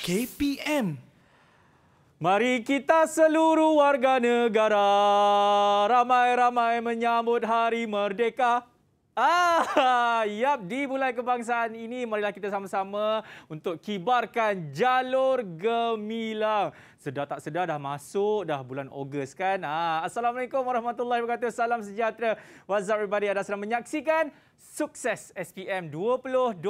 KPM. Mari kita seluruh warga negara ramai-ramai menyambut Hari Merdeka. Ah, yap di bulan kebangsaan ini marilah kita sama-sama untuk kibarkan jalur gemilang sedar tak sedar dah masuk dah bulan Ogos kan. Ha, Assalamualaikum warahmatullahi wabarakatuh. Salam sejahtera. What's up everybody? ada sedang menyaksikan Sukses SPM 2021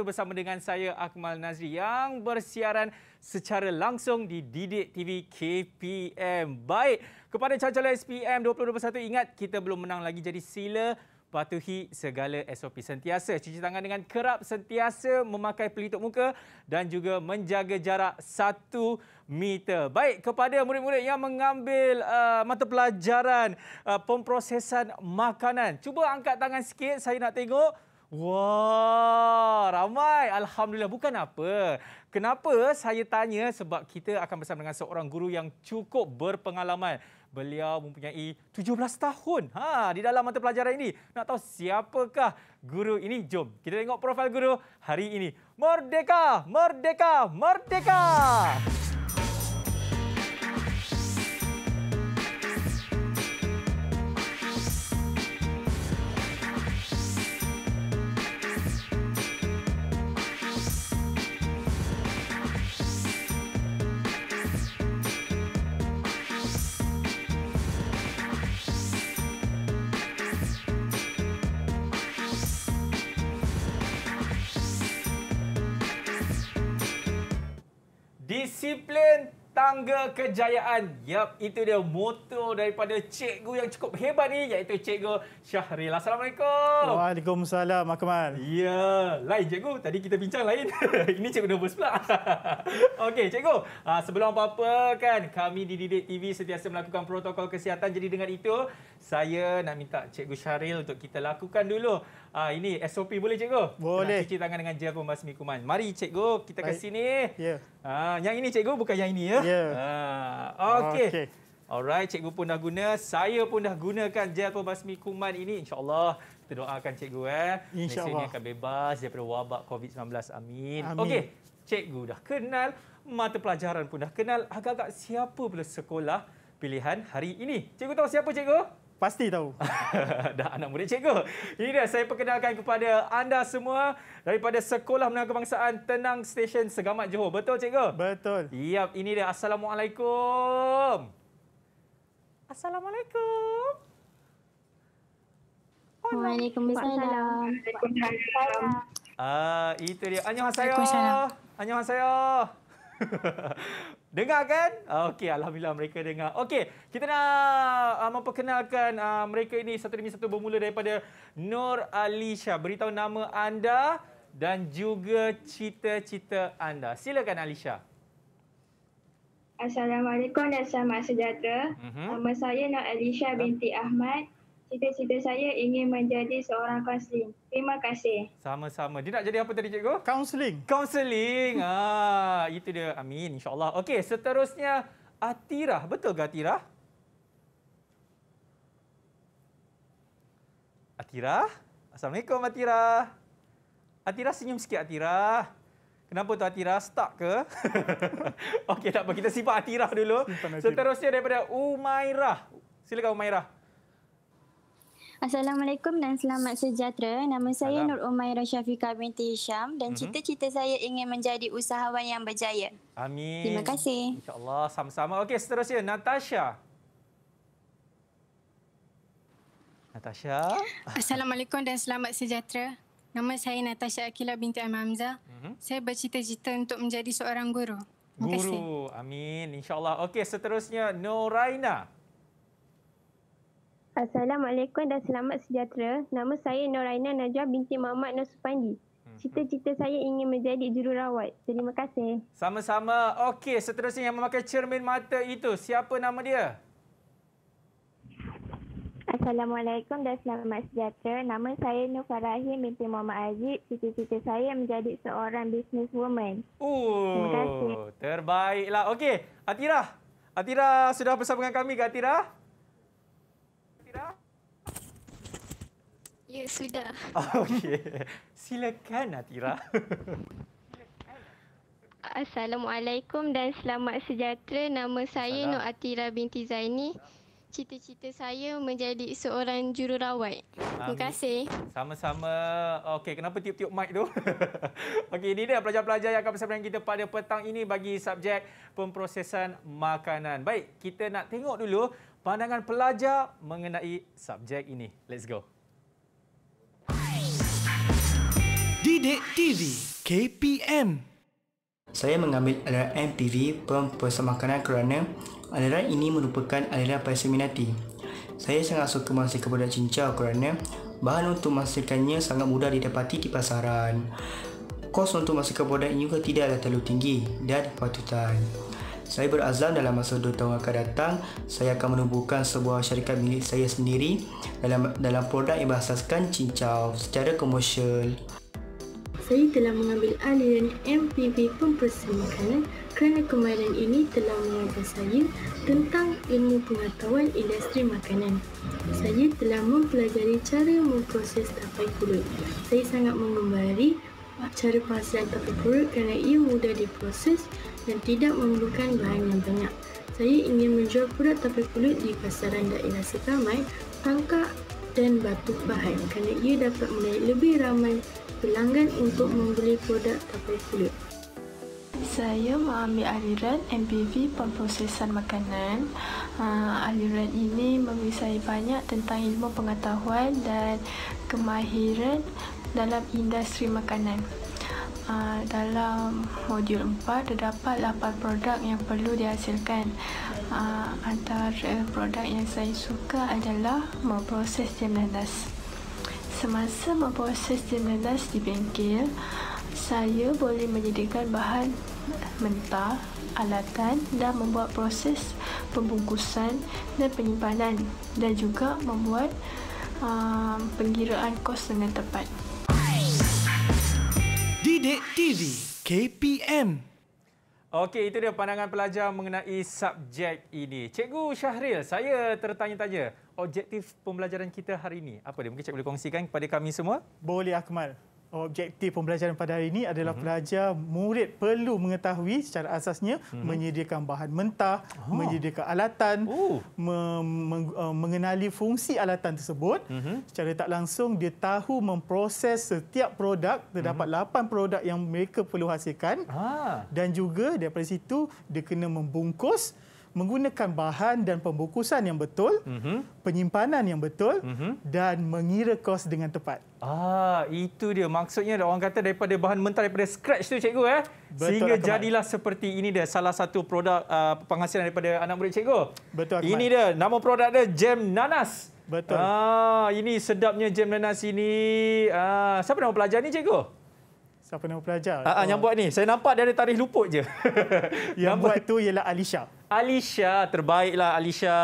bersama dengan saya Akmal Nazri yang bersiaran secara langsung di Didik TV KPM. Baik, kepada calon-calon SPM 2021 ingat kita belum menang lagi jadi sila patuhi segala SOP sentiasa cuci tangan dengan kerap sentiasa memakai pelitup muka dan juga menjaga jarak satu meter baik kepada murid-murid yang mengambil uh, mata pelajaran uh, pemprosesan makanan cuba angkat tangan sikit saya nak tengok Wah, ramai. Alhamdulillah. Bukan apa. Kenapa saya tanya? Sebab kita akan bersama dengan seorang guru yang cukup berpengalaman beliau mempunyai 17 tahun ha di dalam mata pelajaran ini. Nak tahu siapakah guru ini? Jom kita tengok profil guru hari ini. Merdeka! Merdeka! Merdeka! Merdeka! Disiplin tangga kejayaan. Yap, itu dia moto daripada cikgu yang cukup hebat ni iaitu cikgu Syahril. Assalamualaikum. Waalaikumsalam, Akmal. Ya, lain cikgu. Tadi kita bincang lain. Ini cikgu nervous pula. Okey, cikgu. Ah, sebelum apa-apa kan, kami di Didik TV sentiasa melakukan protokol kesihatan. Jadi dengan itu, saya nak minta cikgu Syahril untuk kita lakukan dulu Ah ini SOP boleh cikgu? Boleh. Kena cuci tangan dengan gel pembasmi kuman. Mari cikgu, kita ke sini. Ya. Ah yang ini cikgu bukan yang ini ya. Ya. Ah, ah okey. Okay. Alright, cikgu pun dah guna, saya pun dah gunakan gel pembasmi kuman ini insya-Allah. Kita doakan cikgu eh. Insya-Allah akan bebas daripada wabak COVID-19. Amin. Amin. Okey, cikgu dah kenal, mata pelajaran pun dah kenal. Agak-agak siapa pula sekolah pilihan hari ini? Cikgu tahu siapa cikgu? pasti tahu. Dah anak murid cikgu. Ini dia saya perkenalkan kepada anda semua daripada Sekolah Menengah Kebangsaan Tenang Station Segamat Johor. Betul cikgu? Betul. Yap, ini dia. Assalamualaikum. Assalamualaikum. Waalaikumsalam. Ah, itu dia. Annyeonghaseyo. Annyeonghaseyo. Dengar kan? Okey, Alhamdulillah mereka dengar. Okey, kita nak uh, memperkenalkan uh, mereka ini satu demi satu bermula daripada Nur Alisha. Beritahu nama anda dan juga cita-cita anda. Silakan Alisha. Assalamualaikum dan selamat sejahtera. Uh-huh. Nama saya Nur Alisha binti Ahmad cita-cita saya ingin menjadi seorang kaunseling. Terima kasih. Sama-sama. Dia nak jadi apa tadi, Cikgu? Kaunseling. Kaunseling. ah, itu dia. Amin. InsyaAllah. Okey, seterusnya Atirah. Betul ke Atirah? Atirah? Assalamualaikum, Atirah. Atirah senyum sikit, Atirah. Kenapa tu Atirah? Stuck ke? Okey, tak apa. Kita simpan Atirah dulu. Seterusnya daripada Umairah. Silakan Umairah. Assalamualaikum dan selamat sejahtera. Nama saya Salam. Nur Umaira Syafiqah binti Hisham dan mm-hmm. cita-cita saya ingin menjadi usahawan yang berjaya. Amin. Terima kasih. InsyaAllah sama-sama. Okey, seterusnya Natasha. Natasha. Assalamualaikum dan selamat sejahtera. Nama saya Natasha Akila binti Amamza. Mm-hmm. Saya bercita-cita untuk menjadi seorang guru. guru. Amin. InsyaAllah. Okey, seterusnya Noraina. Noraina. Assalamualaikum dan selamat sejahtera. Nama saya Noraina Najwa binti Muhammad Nusupandi. Mhm. Cita-cita saya ingin menjadi jururawat. Terima kasih. Sama-sama. Okey, seterusnya yang memakai cermin mata itu, siapa nama dia? Assalamualaikum dan selamat sejahtera. Nama saya Nur Farahim binti Muhammad Aziz. Cita-cita saya menjadi seorang businesswoman. Oh, terima kasih. Terbaiklah. Okey, Atira. Atira sudah bersama dengan kami ke Atira? Atira. Ya, sudah. Oh, okey. Silakan Atira. Assalamualaikum dan selamat sejahtera. Nama saya Nur Atira binti Zaini. Cita-cita saya menjadi seorang jururawat. Amin. Terima kasih. Sama-sama. Okey, kenapa tiup-tiup mic tu? Okey, ini dia pelajar-pelajar yang akan bersama dengan kita pada petang ini bagi subjek pemprosesan makanan. Baik, kita nak tengok dulu pandangan pelajar mengenai subjek ini. Let's go. Didik TV KPM Saya mengambil aliran MPV Peluang Persemakanan kerana aliran ini merupakan aliran paling minati. Saya sangat suka menghasilkan kepada cincau kerana bahan untuk menghasilkannya sangat mudah didapati di pasaran. Kos untuk menghasilkan kepada ini juga tidaklah terlalu tinggi dan patutan. Saya berazam dalam masa 2 tahun akan datang, saya akan menubuhkan sebuah syarikat milik saya sendiri dalam dalam produk yang berasaskan cincau secara komersial saya telah mengambil aliran MPP Pempersama Makanan kerana kemarin ini telah mengajar saya tentang ilmu pengetahuan industri makanan. Saya telah mempelajari cara memproses tapai kulit. Saya sangat mengembari cara pengasihan tapai kulit kerana ia mudah diproses dan tidak memerlukan bahan yang banyak. Saya ingin menjual produk tapai kulit di pasaran daerah setamai, tangkap dan batu pahat kerana ia dapat menarik lebih ramai pelanggan untuk membeli produk tapai kulit. Saya mengambil aliran MPV pemprosesan makanan. Ah, aliran ini memberi saya banyak tentang ilmu pengetahuan dan kemahiran dalam industri makanan. Ah, dalam modul 4 terdapat 8 produk yang perlu dihasilkan uh, antara produk yang saya suka adalah memproses jam nanas. Semasa memproses jam nanas di bengkel, saya boleh menjadikan bahan mentah, alatan dan membuat proses pembungkusan dan penyimpanan dan juga membuat uh, ah, penggiraan kos dengan tepat. Didik TV KPM Okey, itu dia pandangan pelajar mengenai subjek ini. Cikgu Syahril, saya tertanya-tanya objektif pembelajaran kita hari ini. Apa dia? Mungkin cikgu boleh kongsikan kepada kami semua? Boleh, Akmal objektif pembelajaran pada hari ini adalah uh-huh. pelajar murid perlu mengetahui secara asasnya uh-huh. menyediakan bahan mentah, uh-huh. menyediakan alatan, uh-huh. mem- eh, mengenali fungsi alatan tersebut. Uh-huh. Secara tak langsung dia tahu memproses setiap produk, terdapat uh-huh. 8 produk yang mereka perlu hasilkan. Uh-huh. Dan juga daripada situ dia kena membungkus, uh-huh menggunakan bahan dan pembukusan yang betul, mm-hmm. penyimpanan yang betul mm-hmm. dan mengira kos dengan tepat. Ah, itu dia maksudnya orang kata daripada bahan mentah daripada scratch tu cikgu eh. Betul sehingga Akhmad. jadilah seperti ini dia salah satu produk uh, penghasilan daripada anak murid cikgu. Betul Akhmad. Ini dia nama produk dia jam nanas. Betul. Ah, ini sedapnya jam nanas ini. Ah, siapa nama pelajar ni cikgu? Siapa nama pelajar? Ah, ah oh. yang buat ni. Saya nampak dia ada tarikh luput je. yang buat tu ialah Alisha. Alisha, terbaiklah Alisha.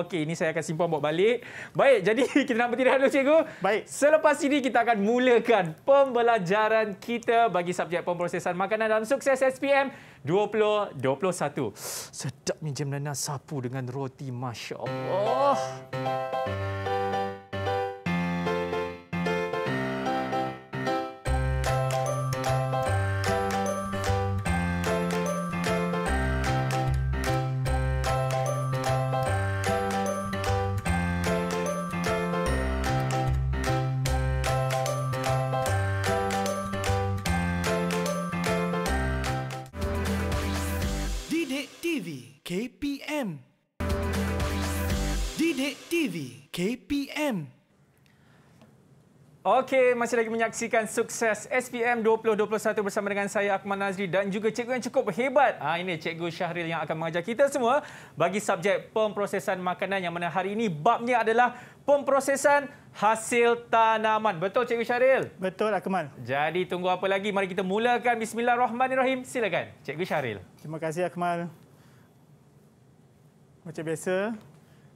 Okey, ini saya akan simpan bawa balik. Baik, jadi kita nak berhenti dulu cikgu. Baik. Selepas ini kita akan mulakan pembelajaran kita bagi subjek pemprosesan makanan dalam sukses SPM 2021. Sedapnya jam nanas sapu dengan roti. Masya Allah. Oh. TV KPM. Okey, masih lagi menyaksikan sukses SPM 2021 bersama dengan saya Akmal Nazri dan juga cikgu yang cukup hebat. Ha, ini cikgu Syahril yang akan mengajar kita semua bagi subjek pemprosesan makanan yang mana hari ini babnya adalah pemprosesan hasil tanaman. Betul cikgu Syahril? Betul Akmal. Jadi tunggu apa lagi? Mari kita mulakan. Bismillahirrahmanirrahim. Silakan cikgu Syahril. Terima kasih Akmal. Macam biasa,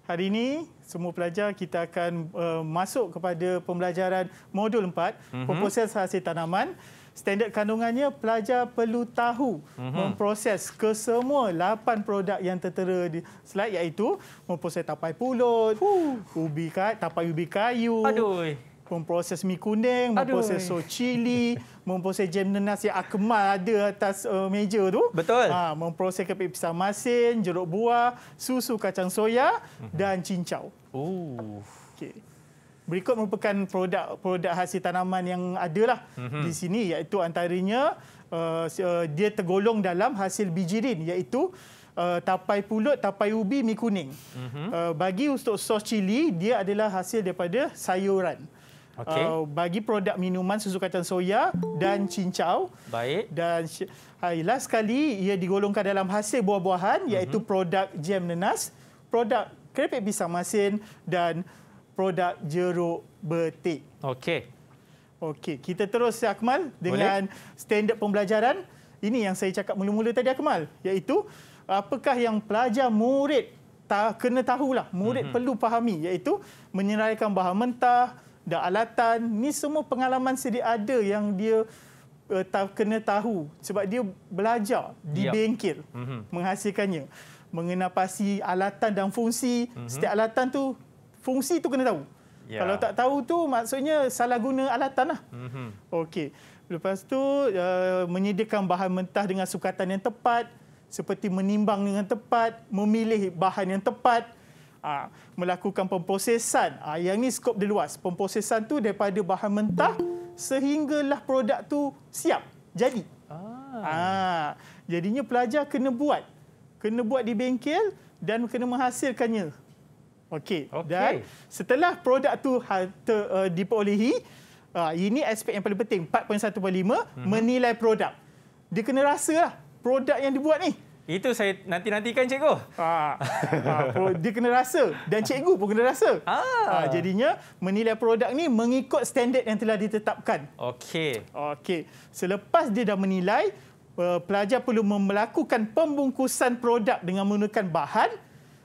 Hari ini semua pelajar kita akan uh, masuk kepada pembelajaran modul 4, mm-hmm. proposal hasil tanaman. Standard kandungannya pelajar perlu tahu mm-hmm. memproses kesemua 8 produk yang tertera di slide iaitu memproses tapai pulut, ubi kayu, tapai ubi kayu memproses mi kuning, memproses so cili, memproses jam nenas yang akmal ada atas uh, meja tu. Betul. Ha, memproses keping pisang masin, jeruk buah, susu kacang soya mhm. dan cincau. Oh. Okay. Berikut merupakan produk-produk hasil tanaman yang ada lah mm-hmm. di sini iaitu antaranya uh, uh, dia tergolong dalam hasil bijirin iaitu uh, tapai pulut, tapai ubi, mi kuning. Mm-hmm. Uh, bagi untuk sos cili, dia adalah hasil daripada sayuran. Okay. Uh, bagi produk minuman susu kacang soya dan cincau. Baik. Dan hai, last sekali ia digolongkan dalam hasil buah-buahan mhm. iaitu mm-hmm. produk jam nenas, produk keripik pisang masin dan produk jeruk betik. Okey. Okey, kita terus ya Akmal dengan Boleh. standard pembelajaran. Ini yang saya cakap mula-mula tadi Akmal, iaitu apakah yang pelajar murid tak kena tahulah, murid mm-hmm. perlu fahami iaitu menyeraikan bahan mentah, dan alatan ni semua pengalaman sedia ada yang dia uh, ta- kena tahu sebab dia belajar di yep. Ya. bengkel mm-hmm. menghasilkannya mengenapasi alatan dan fungsi mm-hmm. setiap alatan tu fungsi tu kena tahu yeah. kalau tak tahu tu maksudnya salah guna alatan lah mm-hmm. okey lepas tu uh, menyediakan bahan mentah dengan sukatan yang tepat seperti menimbang dengan tepat memilih bahan yang tepat uh, melakukan pemprosesan. Uh, yang ini skop dia luas. Pemprosesan tu daripada bahan mentah sehinggalah produk tu siap jadi. Ah. Uh, jadinya pelajar kena buat. Kena buat di bengkel dan kena menghasilkannya. Okey. Okay. Dan setelah produk tu ha, ter, uh, diperolehi, uh, ini aspek yang paling penting 4.1.5 hmm. menilai produk. Dia kena rasalah produk yang dibuat ni itu saya nanti-nantikan cikgu. Ha. ha. Dia kena rasa dan cikgu pun kena rasa. Ha. ha. Jadinya menilai produk ni mengikut standard yang telah ditetapkan. Okey. Okey. Selepas dia dah menilai, eh, pelajar perlu melakukan pembungkusan produk dengan menggunakan bahan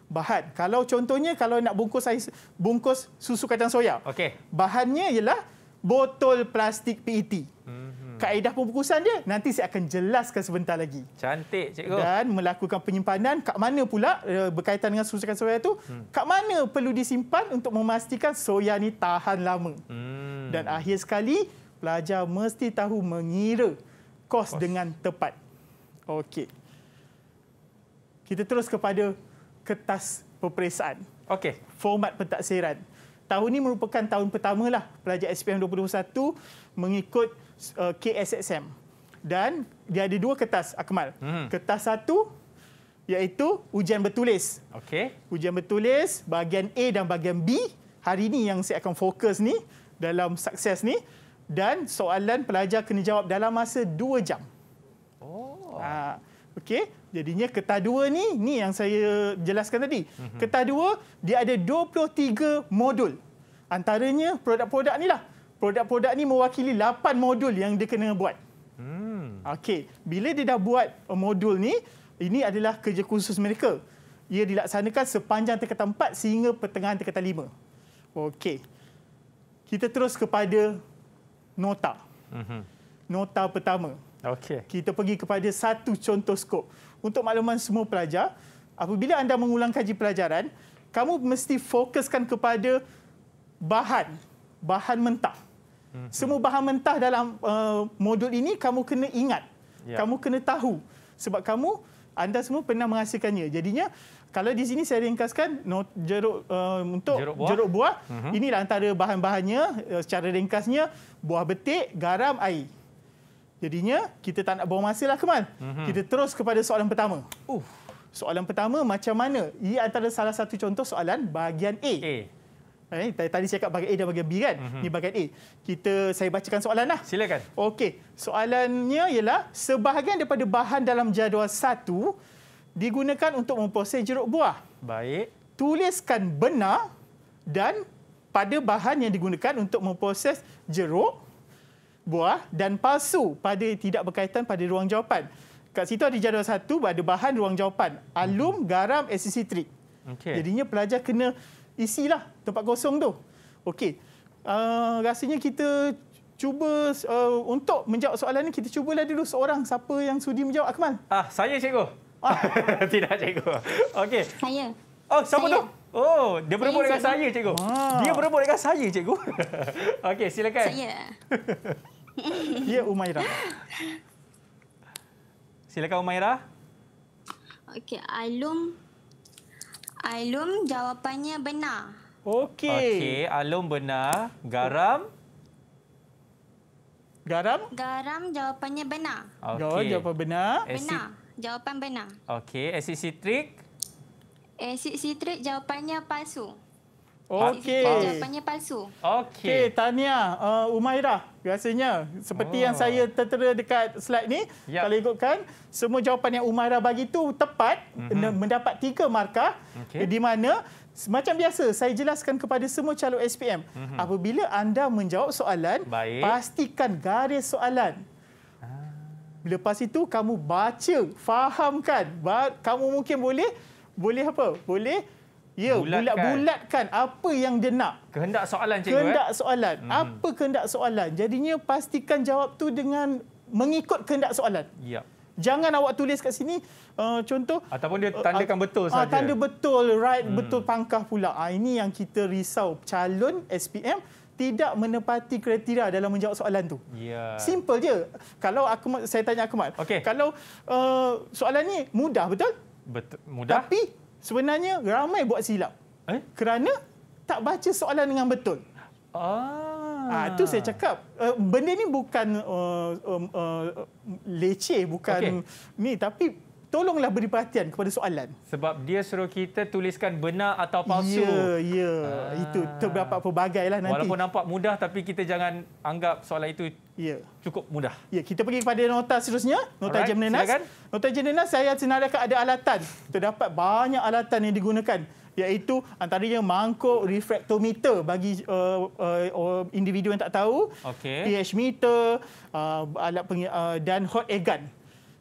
bahan. Kalau contohnya kalau nak bungkus saya bungkus susu kacang soya. Okey. Bahannya ialah botol plastik PET. Hmm kaedah pembukusan dia nanti saya akan jelaskan sebentar lagi. Cantik cikgu. Dan melakukan penyimpanan kat mana pula eh, berkaitan dengan susukan soya tu? Hmm. Kat mana perlu disimpan untuk memastikan soya ni tahan lama? Hmm. Dan akhir sekali pelajar mesti tahu mengira kos, kos. dengan tepat. Okey. Kita terus kepada kertas peperiksaan. Okey. Format pentaksiran. Tahun ini merupakan tahun pertama lah pelajar SPM 2021 mengikut uh, KSSM. Dan dia ada dua kertas, Akmal. Hmm. Kertas satu iaitu ujian bertulis. Okay. Ujian bertulis bahagian A dan bahagian B. Hari ini yang saya akan fokus ni dalam sukses ni dan soalan pelajar kena jawab dalam masa dua jam. Oh. Ha, Okey, jadinya kertas dua ni ni yang saya jelaskan tadi. Mhm. Kertas dua dia ada 23 modul. Antaranya produk-produk ni lah produk-produk ni mewakili 8 modul yang dia kena buat. Hmm. Okey, bila dia dah buat uh, modul ni, ini adalah kerja khusus mereka. Ia dilaksanakan sepanjang tingkatan 4 sehingga pertengahan tingkatan 5. Okey. Kita terus kepada nota. Mm-hmm. Nota pertama. Okey. Kita pergi kepada satu contoh skop. Untuk makluman semua pelajar, apabila anda mengulang kaji pelajaran, kamu mesti fokuskan kepada bahan, bahan mentah. Mm-hmm. Semua bahan mentah dalam uh, modul ini kamu kena ingat. Ya. Kamu kena tahu sebab kamu anda semua pernah menghasilkannya. Jadinya kalau di sini saya ringkaskan no, jeruk uh, untuk jeruk buah, jeruk buah uh-huh. inilah antara bahan-bahannya uh, secara ringkasnya buah betik, garam, air. Jadinya kita tak nak buang masa lah Kemal. Uh-huh. Kita terus kepada soalan pertama. Uh. Soalan pertama macam mana? Ia antara salah satu contoh soalan bahagian A. A. Eh, tadi cakap bahagian A dan bahagian B kan? Mm-hmm. Ini bahagian A. Kita, saya bacakan soalan lah. Silakan. Okey. Soalannya ialah, sebahagian daripada bahan dalam jadual satu digunakan untuk memproses jeruk buah. Baik. Tuliskan benar dan pada bahan yang digunakan untuk memproses jeruk buah dan palsu pada tidak berkaitan pada ruang jawapan. Kat situ ada jadual satu, ada bahan ruang jawapan. Alum, mm-hmm. garam, acetic. Okay. Jadinya pelajar kena isilah tempat kosong tu. Okey. Uh, ah, rasanya kita cuba uh, untuk menjawab soalan ni kita cubalah dulu seorang siapa yang sudi menjawab Akmal. Ah, saya cikgu. Ah. Tidak cikgu. Okey. Saya. Oh, siapa saya. tu? Oh, dia berebut dengan saya cikgu. Ah. Dia berebut dengan saya cikgu. Okey, silakan. Saya. ya, Umairah. Silakan Umairah. Okey, Alum Alum jawapannya benar. Okey. Okey, alum benar. Garam? Garam? Garam jawapannya benar. Okay. jawapan benar. Benar. Jawapan benar. Okey, asid sitrik? Asid sitrik jawapannya palsu. Okey. Jawapannya palsu. Okey. Okay, Tania, uh, Umaira, rasanya seperti oh. yang saya tertera dekat slide ni, yep. Ya. kalau ikutkan semua jawapan yang Umaira bagi tu tepat mm-hmm. mendapat tiga markah okay. di mana macam biasa, saya jelaskan kepada semua calon SPM. Mm-hmm. Apabila anda menjawab soalan, Baik. pastikan garis soalan. Ah. Lepas itu kamu baca, fahamkan. Kamu mungkin boleh boleh apa? Boleh ya, bulatkan, bulat-bulatkan apa yang dia nak. Kehendak soalan cikgu. Kehendak eh? soalan. Mm-hmm. Apa kehendak soalan? Jadinya pastikan jawab tu dengan mengikut kehendak soalan. Ya. Yep. Jangan awak tulis kat sini uh, contoh ataupun dia uh, tandakan uh, betul ah, saja. Uh, tanda betul, right, hmm. betul pangkah pula. Uh, ini yang kita risau calon SPM tidak menepati kriteria dalam menjawab soalan tu. Yeah. Simple je. Kalau aku saya tanya Akmal, okay. kalau uh, soalan ni mudah betul? Betul, mudah. Tapi sebenarnya ramai buat silap. Eh? Kerana tak baca soalan dengan betul. Ah. Ah, ha, tu saya cakap uh, benda ni bukan uh, uh, uh, leceh bukan okay. ni tapi tolonglah beri perhatian kepada soalan. Sebab dia suruh kita tuliskan benar atau palsu. Ya, ya. Ha. Itu terdapat pelbagai lah nanti. Walaupun nampak mudah tapi kita jangan anggap soalan itu ya. cukup mudah. Ya, kita pergi kepada nota seterusnya. Nota Alright, Jemnenas. Silakan. Nota Jemnenas saya senarakan ada alatan. Terdapat banyak alatan yang digunakan iaitu antaranya mangkuk refractometer bagi uh, uh, uh individu yang tak tahu okay. pH meter uh, alat pengi- uh, dan hot air gun.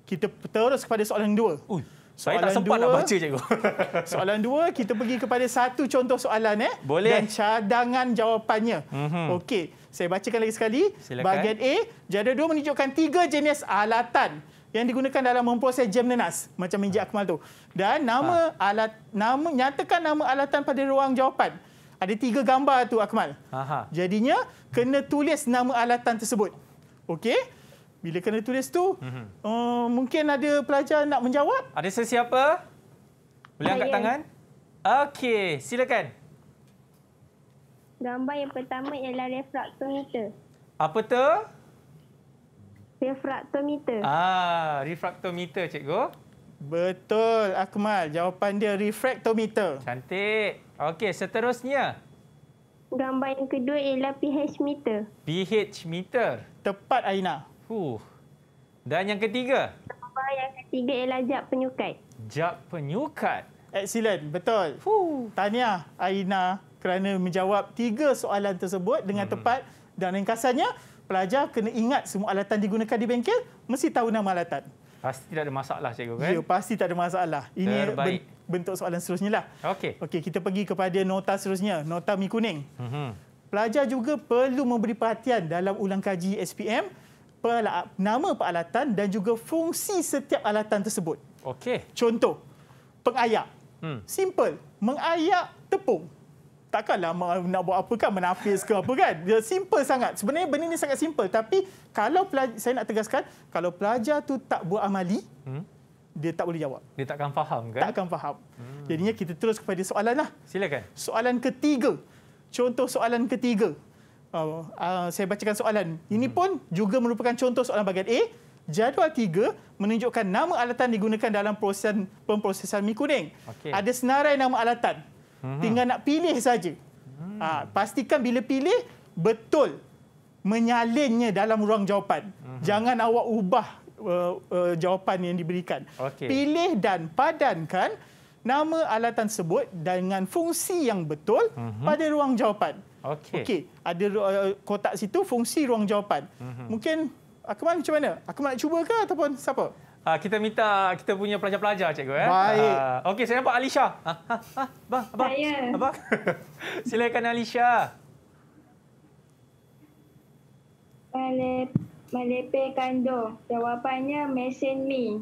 Kita terus kepada soalan dua. Ui. Soalan Saya tak sempat dua, nak baca cikgu. soalan dua, kita pergi kepada satu contoh soalan eh. Boleh. Dan cadangan jawapannya. Mm-hmm. Okey, saya bacakan lagi sekali. Silakan. Bahagian A, jadual dua menunjukkan tiga jenis alatan yang digunakan dalam memproses jam nenas macam minyak ah. akmal tu dan nama ha. alat nama nyatakan nama alatan pada ruang jawapan ada tiga gambar tu akmal Aha. jadinya kena tulis nama alatan tersebut okey bila kena tulis tu mm-hmm. uh, mungkin ada pelajar nak menjawab ada sesiapa boleh angkat tangan okey silakan gambar yang pertama ialah refractometer apa tu refraktometer. Ah, refraktometer cikgu. Betul Akmal, jawapan dia refraktometer. Cantik. Okey, seterusnya. Gambar yang kedua ialah pH meter. pH meter. Tepat Aina. Huh. Dan yang ketiga? Gambar yang ketiga ialah jap penyukat. Jap penyukat. Excellent, betul. Huh. Tanya, Aina kerana menjawab tiga soalan tersebut dengan hmm. tepat dan ringkasannya pelajar kena ingat semua alatan digunakan di bengkel, mesti tahu nama alatan. Pasti tidak ada masalah, cikgu kan? Ya, pasti tak ada masalah. Ini Terbaik. bentuk soalan seterusnya. Lah. Okey. Okey, kita pergi kepada nota seterusnya, nota mi kuning. Mm -hmm. Pelajar juga perlu memberi perhatian dalam ulang kaji SPM nama peralatan dan juga fungsi setiap alatan tersebut. Okey. Contoh, pengayak. Hmm. Simple, mengayak tepung takkanlah nak buat apa kan menafis ke apa kan Dia simple sangat sebenarnya benda ni sangat simple tapi kalau pelajar, saya nak tegaskan kalau pelajar tu tak buat amali hmm? dia tak boleh jawab dia takkan faham kan takkan faham hmm. jadinya kita terus kepada soalan lah silakan soalan ketiga contoh soalan ketiga uh, uh, saya bacakan soalan ini hmm. pun juga merupakan contoh soalan bagian A Jadual tiga menunjukkan nama alatan digunakan dalam proses pemprosesan mi kuning. Okay. Ada senarai nama alatan. Hmm. Tinggal nak pilih saja. Hmm. Ha, pastikan bila pilih betul menyalinnya dalam ruang jawapan. Hmm. Jangan awak ubah uh, uh, jawapan yang diberikan. Okay. Pilih dan padankan nama alatan sebut dengan fungsi yang betul hmm. pada ruang jawapan. Okey. Okey, ada uh, kotak situ fungsi ruang jawapan. Hmm. Mungkin Akmal macam mana? Akmal nak cuba ke ataupun siapa? Ha, kita minta kita punya pelajar-pelajar cikgu ya. Baik. Ha, Okey, saya nampak Alisha. Ha, ha, ha, abang, Saya. Abang. Silakan Alisha. Mele Melepe kando. Jawapannya mesin mi.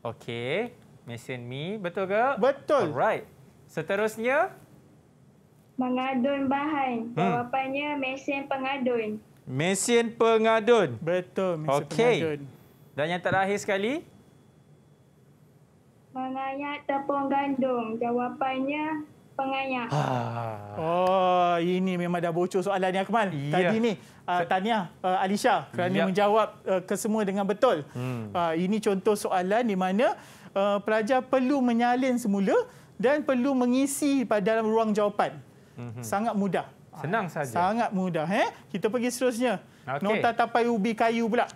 Okey, mesin mi betul ke? Betul. Alright. Seterusnya mengadun bahan. Hmm. Jawapannya hmm. mesin pengadun. Mesin pengadun. Betul, mesin okay. pengadun. Dan yang terakhir sekali? Mengayat tepung gandum. Jawapannya pengayat. Ah. Ha. Oh, ini memang dah bocor soalan ni Akmal. Yeah. Tadi ni. Uh, ah, tahniah ah, uh, Alisha kerana yeah. menjawab uh, kesemua dengan betul. Hmm. Uh, ini contoh soalan di mana uh, pelajar perlu menyalin semula dan perlu mengisi pada dalam ruang jawapan. Mm -hmm. Sangat mudah. Senang saja. Sangat mudah. Eh? Kita pergi seterusnya. Okay. Nota tapai ubi kayu pula.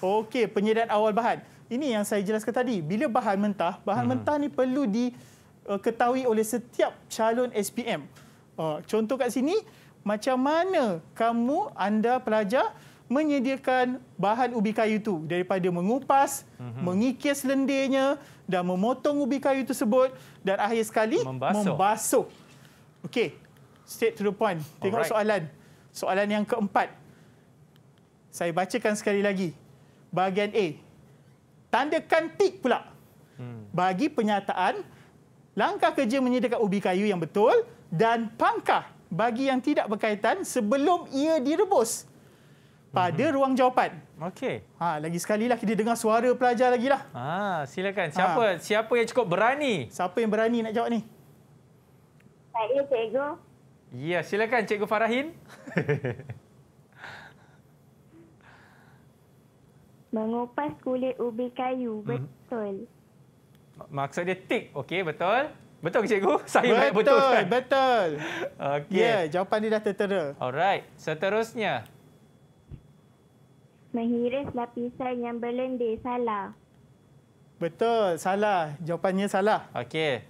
Okey, penyedat awal bahan. Ini yang saya jelaskan tadi. Bila bahan mentah, bahan hmm. mentah ni perlu diketahui eh, oleh setiap calon SPM. Eh, contoh kat sini, macam mana kamu, anda pelajar, menyediakan bahan ubi kayu itu daripada mengupas, hmm. mengikis lendirnya dan memotong ubi kayu tersebut dan akhir sekali membasuh. membasuh. Okey, straight to the point. Tengok Alright. soalan. Soalan yang keempat. Saya bacakan sekali lagi. Bahagian A. Tandakan tik pula. Hmm. Bagi penyataan langkah kerja menyediakan ubi kayu yang betul dan pangkah bagi yang tidak berkaitan sebelum ia direbus pada hmm. ruang jawapan. Okey. Ha lagi sekali lah kita dengar suara pelajar lagi lah. Ha silakan. Siapa ha. siapa yang cukup berani? Siapa yang berani nak jawab ni? Saya cikgu. Ya, silakan cikgu Farahin. Mengupas kulit ubi kayu, mhm. betul. Hmm. Maksud dia tik, okey, betul. Betul ke cikgu? Saya betul, betul. Kan? Betul. Okey. Yeah, jawapan dia dah tertera. Alright. Seterusnya. Menghiris lapisan yang berlendir salah. Betul, salah. Jawapannya salah. Okey.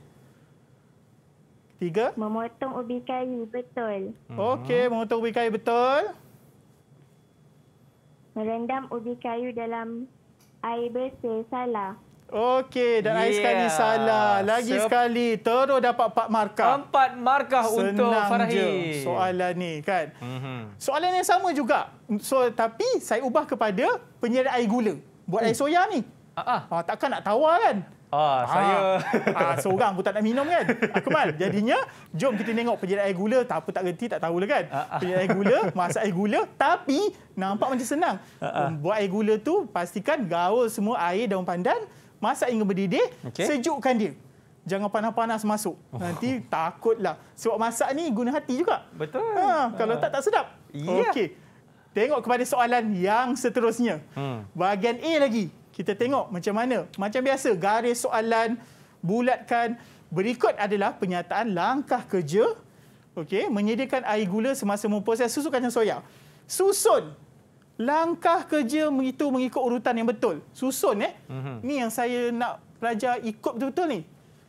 Tiga. Memotong ubi kayu, betul. Mhm. Okey, memotong ubi kayu, betul merendam ubi kayu dalam air bersih salah. Okey, dan yeah. sekali salah. Lagi Sep- sekali, terus dapat empat markah. Empat markah Senang untuk Farahi. Je soalan ni kan. Mm-hmm. Soalan yang sama juga. So, tapi saya ubah kepada penyedia air gula. Buat mm. air soya ni. Uh-huh. Ah, takkan nak tawar kan? Ah, ah, saya ah, seorang pun tak nak minum kan. Akmal, ah, jadinya jom kita tengok penjara air gula, tak apa tak reti tak tahulah kan. Ah, penjara air gula, masak air gula tapi nampak macam senang. Um, buat air gula tu pastikan gaul semua air daun pandan, masak hingga mendidih, okay. sejukkan dia. Jangan panas-panas masuk. Oh. Nanti oh. takutlah. Sebab masak ni guna hati juga. Betul. Ha, kalau tak, tak sedap. Yeah. Okey. Tengok kepada soalan yang seterusnya. Hmm. Bahagian A lagi kita tengok macam mana. Macam biasa, garis soalan, bulatkan. Berikut adalah penyataan langkah kerja. okay? menyediakan air gula semasa memproses susu kacang soya. Susun langkah kerja itu mengikut urutan yang betul. Susun eh. Mm-hmm. Ni yang saya nak pelajar ikut betul-betul ni.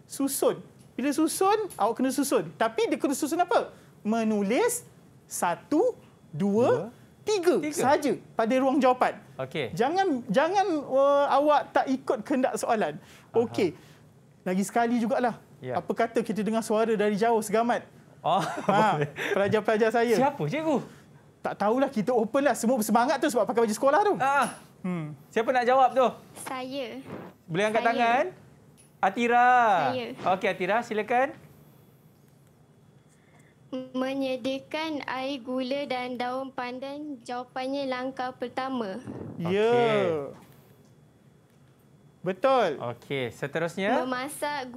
Susun. Bila susun, awak kena susun. Tapi dia kena susun apa? Menulis satu, dua, dua tiga, tiga. saja pada ruang jawapan. Okey. Jangan jangan uh, awak tak ikut kehendak soalan. Okey. Lagi sekali jugalah. Ya. Apa kata kita dengar suara dari jauh segamat? Oh. Ha, pelajar-pelajar saya. Siapa cikgu? Tak tahulah kita open lah semua bersemangat tu sebab pakai baju sekolah tu. Ah, Hmm. Siapa nak jawab tu? Saya. Boleh angkat saya. tangan? Atira. Saya. Okey Atira, silakan. Menyediakan air gula dan daun pandan jawapannya langkah pertama. Ya. Betul. Okey, seterusnya. Memasak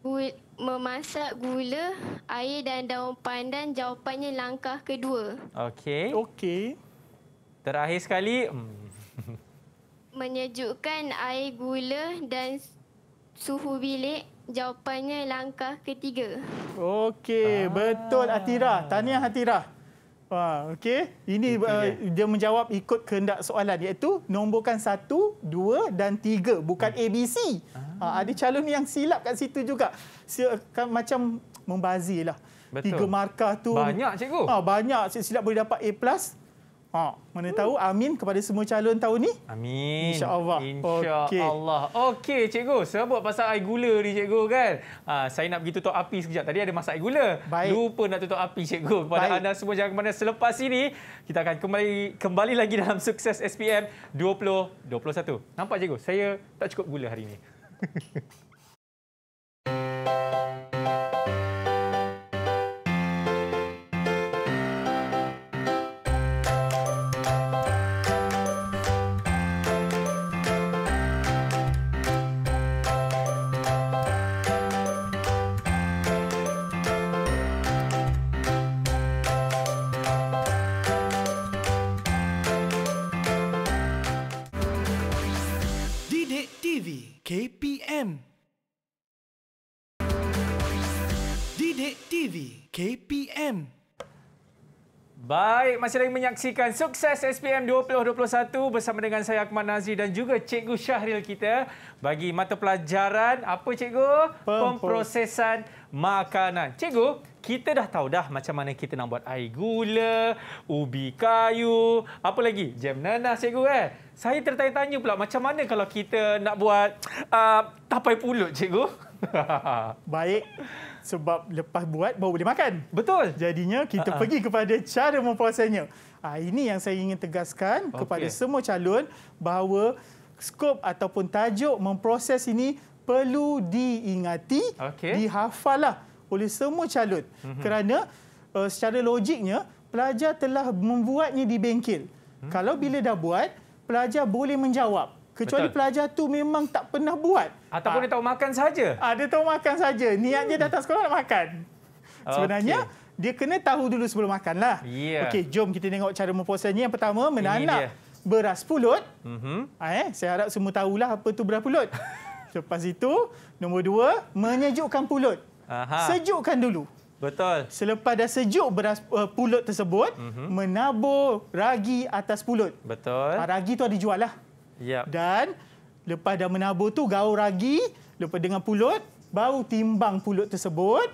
gula, memasak gula, air dan daun pandan jawapannya langkah kedua. Okey. Okey. Terakhir sekali. Hmm. Menyejukkan air gula dan suhu bilik Jawapannya langkah ketiga. Okey, ah. betul Atira. Tahniah Atira. Wah, okey. Ini okay. Uh, dia menjawab ikut kehendak soalan iaitu nombokan satu, dua dan tiga. Bukan A, B, C. Ah. Ah, ada calon yang silap kat situ juga. Siakan, macam membazirlah. Betul. Tiga markah tu. Banyak cikgu. Ah, banyak. Silap boleh dapat A+. Ha, mana hmm. tahu amin kepada semua calon tahun ni? Amin. Insya-Allah. Insya-Allah. Okey, okay, cikgu, sebut pasal air gula ni cikgu kan. Ha, saya nak pergi tutup api sekejap. Tadi ada masak air gula. Baik. Lupa nak tutup api cikgu. Pada Baik. anda semua jangan ke mana selepas ini kita akan kembali kembali lagi dalam sukses SPM 2021. Nampak cikgu, saya tak cukup gula hari ini. masih lagi menyaksikan sukses SPM 2021 bersama dengan saya Akmal Nazri dan juga Cikgu Syahril kita bagi mata pelajaran apa Cikgu? Pemprosesan makanan. Cikgu, kita dah tahu dah macam mana kita nak buat air gula, ubi kayu, apa lagi? Jam nanas Cikgu kan? Saya tertanya-tanya pula macam mana kalau kita nak buat uh, tapai pulut Cikgu? Baik sebab lepas buat baru boleh makan. Betul. Jadinya kita uh-huh. pergi kepada cara memuasanya. Ha, ini yang saya ingin tegaskan okay. kepada semua calon bahawa skop ataupun tajuk memproses ini perlu diingati, okay. dihafallah oleh semua calon. Uh-huh. Kerana uh, secara logiknya pelajar telah membuatnya di bengkel. Uh-huh. Kalau bila dah buat, pelajar boleh menjawab. Kecuali Betul. pelajar tu memang tak pernah buat. Ataupun ha. dia tahu makan saja. Ah, dia tahu makan saja. Niat dia hmm. datang sekolah nak makan. Okay. Sebenarnya dia kena tahu dulu sebelum makanlah. Yeah. Okey, jom kita tengok cara memposanya. Yang pertama menanak beras pulut. Mm-hmm. Ha, eh? Saya harap semua tahulah apa tu beras pulut. Lepas itu, nombor dua, menyejukkan pulut. Aha. Sejukkan dulu. Betul. Selepas dah sejuk beras uh, pulut tersebut, mm-hmm. menabur ragi atas pulut. Betul. Ha, ragi tu ada jual lah. Yep. Dan lepas dah menabur tu gaul ragi, lepas dengan pulut, baru timbang pulut tersebut.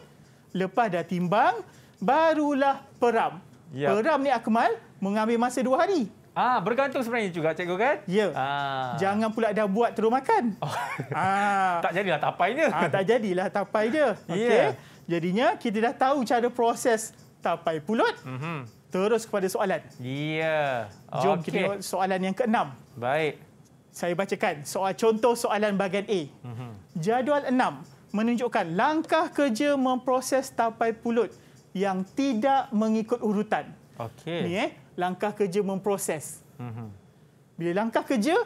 Lepas dah timbang, barulah peram. Yep. Peram ni Akmal mengambil masa dua hari. Ah, bergantung sebenarnya juga cikgu kan? Ya. Ah. Jangan pula dah buat terus makan. Oh. Ah. tak jadilah tapai dia. Ah, tak jadilah tapai dia. Ya. Okey. Yeah. Jadinya kita dah tahu cara proses tapai pulut. Mm-hmm. Terus kepada soalan. Ya. Yeah. Okay. Jom kita soalan yang keenam. Baik saya bacakan soal contoh soalan bahagian A. Mhm. Jadual 6 menunjukkan langkah kerja memproses tapai pulut yang tidak mengikut urutan. Okey. Ni eh, langkah kerja memproses. Mhm. Bila langkah kerja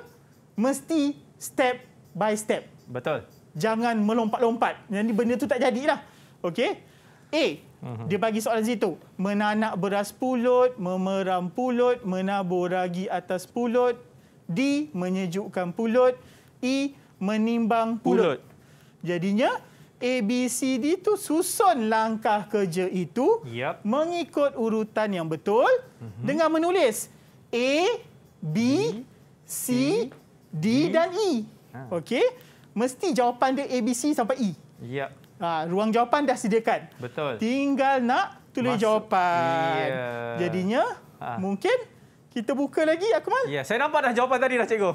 mesti step by step. Betul. Jangan melompat-lompat. Jadi benda tu tak jadilah. Okey. A. Mhm. Dia bagi soalan situ. Menanak beras pulut, memeram pulut, menabur ragi atas pulut, D menyejukkan pulut, E menimbang pulut. pulut. Jadinya A B C D itu susun langkah kerja itu yep. mengikut urutan yang betul mm-hmm. dengan menulis A B e, C e, D e. dan E. Ha. Okey, mesti jawapan dia A B C sampai E. Yep. Ha, ruang jawapan dah sediakan. Betul. Tinggal nak tulis Masuk. jawapan. Yeah. Jadinya ha. mungkin kita buka lagi Akmal. Ya, saya nampak dah jawapan tadi dah cikgu.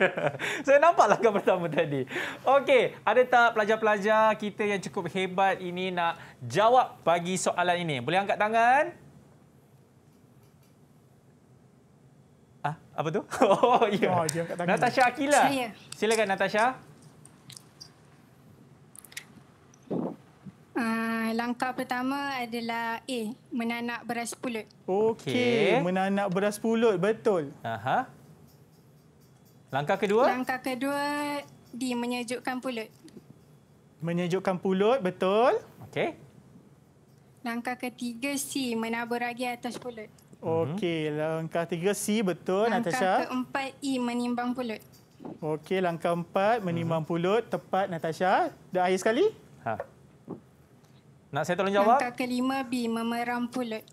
saya nampaklah gambar pertama tadi. Okey, ada tak pelajar-pelajar kita yang cukup hebat ini nak jawab bagi soalan ini? Boleh angkat tangan? Ah, apa tu? Oh, ya. Oh, dia angkat tangan. Natasha Akila. Saya. Silakan Natasha. Uh, langkah pertama adalah A, eh, menanak beras pulut. Okey, menanak beras pulut, betul. Aha. Langkah kedua? Langkah kedua, D, menyejukkan pulut. Menyejukkan pulut, betul. Okey. Langkah ketiga, C, menabur ragi atas pulut. Okey, mhm. langkah tiga, C, betul langkah Natasha. Langkah keempat, E, menimbang pulut. Okey, langkah empat, menimbang mhm. pulut. Tepat, Natasha. Dah akhir sekali? Haa. Nak saya tolong jawab? Langkah kelima B, memeram pulut.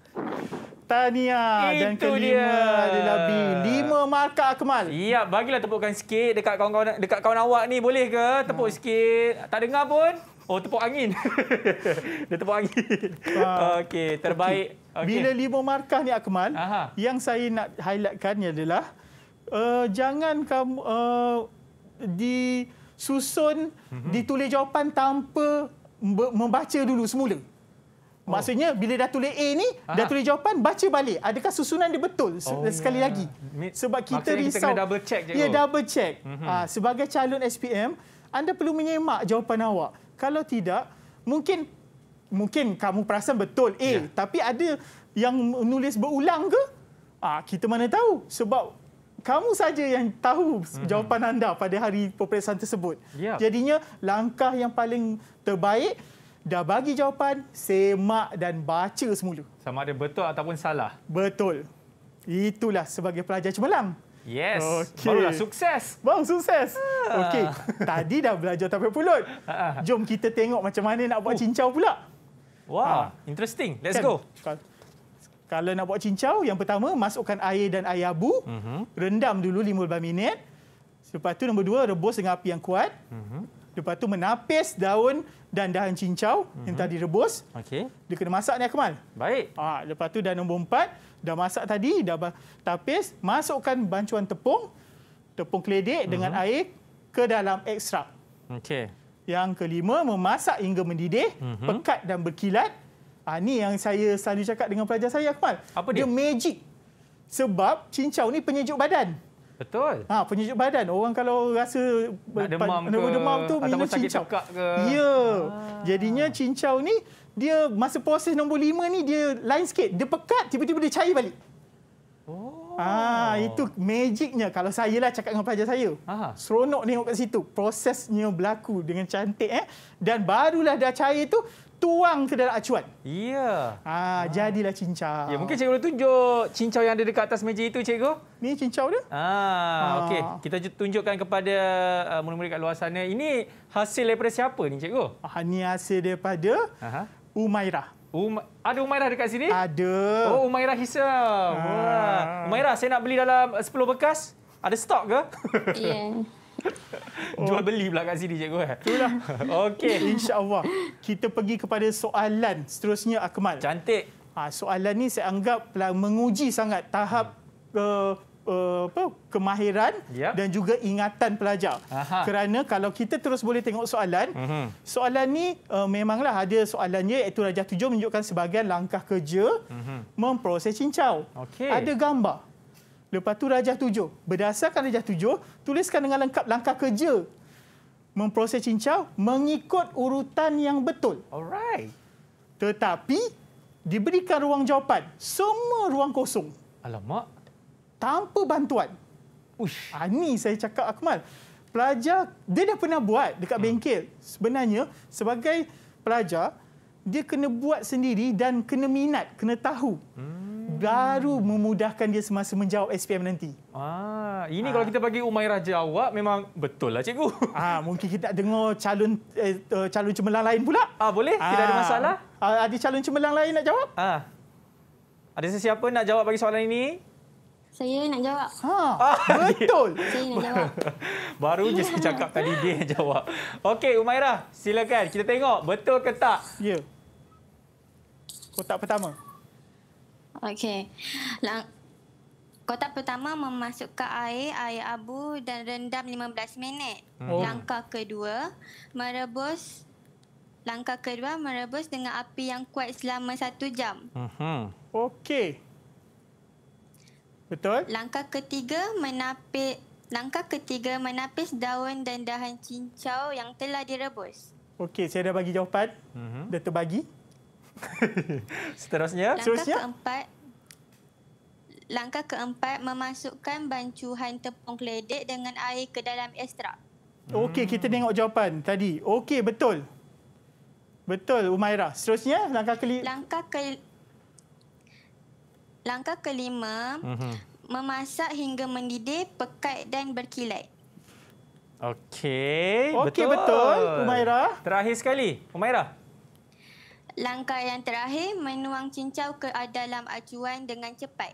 Tania dan kelima dia. adalah B. Lima markah Akmal. Ya, bagilah tepukan sikit dekat kawan-kawan dekat kawan awak ni boleh ke? Tepuk ha. sikit. Tak dengar pun. Oh, tepuk angin. dia tepuk angin. Ha. Okey, terbaik. Okay. Okay. Bila lima markah ni Akmal, Aha. yang saya nak highlightkan ni adalah uh, jangan kamu uh, eh, di susun mm-hmm. ditulis jawapan tanpa membaca dulu semula. Oh. Maksudnya bila dah tulis A ni, Aha. dah tulis jawapan, baca balik adakah susunan dia betul oh, sekali yeah. lagi. Ya. Sebab kita Maksudnya risau. Kita kena double check je. Ya, double check. Mm-hmm. Aa, ah, sebagai calon SPM, anda perlu menyemak jawapan awak. Kalau tidak, mungkin mungkin kamu perasan betul A, yeah. tapi ada yang menulis berulang ke? Aa, ah, kita mana tahu sebab kamu saja yang tahu jawapan anda pada hari peperiksaan tersebut. Ya. Jadinya langkah yang paling terbaik dah bagi jawapan, semak dan baca semula. Sama ada betul ataupun salah. Betul. Itulah sebagai pelajar cemerlang. Yes. Okay. Barulah sukses. Bang sukses. Ah. Okey. Tadi dah belajar tapi pulut. Ah. Jom kita tengok macam mana nak buat uh. cincau pula. Wah, wow. Ah. interesting. Let's kan. go. Kalau nak buat cincau, yang pertama masukkan air dan air abu. Uh mhm. -huh. Rendam dulu 15 minit. Lepas itu nombor dua, rebus dengan api yang kuat. Uh mhm. -huh. Lepas tu menapis daun dan daun cincau uh -huh. yang mhm. tadi rebus. Okay. Dia kena masak ni Akmal. Baik. Ha, lepas tu dah nombor empat, dah masak tadi, dah tapis. Masukkan bancuan tepung, tepung keledek uh -huh. dengan air ke dalam ekstrak. Okay. Yang kelima, memasak hingga mendidih, uh -huh. pekat dan berkilat. Ah ni yang saya selalu cakap dengan pelajar saya Akmal. Apa dia? dia magic. Sebab cincau ni penyejuk badan. Betul. Ha penyejuk badan. Orang kalau rasa nak demam, ke, demam tu minum cincau. Ke. Ya. Ha. Jadinya cincau ni dia masa proses nombor lima ni dia lain sikit. Dia pekat tiba-tiba dia cair balik. Oh. Ah itu magicnya kalau saya lah cakap dengan pelajar saya. Aha. Seronok tengok kat situ prosesnya berlaku dengan cantik eh dan barulah dah cair tu tuang sedar acuan. Ya. Yeah. Ah, ah, jadilah cincau. Ya, yeah, mungkin cikgu boleh tunjuk cincau yang ada dekat atas meja itu, cikgu. Ini cincau dia. Ah, ah. okey. Kita tunjukkan kepada ah, murid-murid kat luar sana. Ini hasil daripada siapa ni, cikgu? Ah, ni hasil daripada Aha. Umairah. Um, ada Umairah dekat sini? Ada. Oh, Umairah hisam. Ah. Wah. Umairah, saya nak beli dalam 10 eh, bekas. Ada stok ke? Ya. Yeah. Jual beli pula kat sini cikgu. Eh? Itulah. Okey. Allah Kita pergi kepada soalan seterusnya Akmal. Cantik. Ha, soalan ni saya anggap telah menguji sangat tahap uh, uh, apa, kemahiran yep. dan juga ingatan pelajar. Aha. Kerana kalau kita terus boleh tengok soalan, mm-hmm. soalan ni uh, memanglah ada soalannya iaitu Raja Tujuh menunjukkan sebahagian langkah kerja mm-hmm. memproses cincau. Okay. Ada gambar. Lepas tu rajah tujuh. Berdasarkan rajah tujuh, tuliskan dengan lengkap langkah kerja memproses cincau mengikut urutan yang betul. Alright. Tetapi diberikan ruang jawapan semua ruang kosong. Alamak. Tanpa bantuan. Ush. Ani ah, saya cakap Akmal. Pelajar dia dah pernah buat dekat hmm. bengkel. Sebenarnya sebagai pelajar dia kena buat sendiri dan kena minat, kena tahu. Hmm baru memudahkan dia semasa menjawab SPM nanti. Ah, ini ah. kalau kita bagi Umai Raja awak memang betul lah cikgu. Ah, mungkin kita dengar calon eh, eh, calon cemerlang lain pula. Ah, boleh? Ah. Tidak ada ah. masalah. Ah, ada calon cemerlang lain nak jawab? Ah. Ada sesiapa nak jawab bagi soalan ini? Saya nak jawab. Ha, ah, betul. Saya nak jawab. Baru je saya cakap tadi dia yang jawab. Okey, Umairah, silakan. Kita tengok betul ke tak. Ya. Kotak pertama. Okey. Lang Kotak pertama memasukkan air, air abu dan rendam 15 minit. Hmm. Oh. Langkah kedua, merebus. Langkah kedua, merebus dengan api yang kuat selama satu jam. Uh-huh. Okey. Betul. Langkah ketiga, menapis. Langkah ketiga, menapis daun dan dahan cincau yang telah direbus. Okey, saya dah bagi jawapan. Uh-huh. Dah terbagi. Seterusnya. Langkah Seterusnya. keempat. Langkah keempat, memasukkan bancuhan tepung kledek dengan air ke dalam ekstrak. Okey, hmm. kita tengok jawapan tadi. Okey, betul. Betul, Umairah. Seterusnya, langkah kelima. Langkah, ke... langkah kelima, uh-huh. memasak hingga mendidih, pekat dan berkilat. Okey, okay, betul. Okey, betul, Umairah. Terakhir sekali, Umairah. Langkah yang terakhir, menuang cincau ke dalam acuan dengan cepat.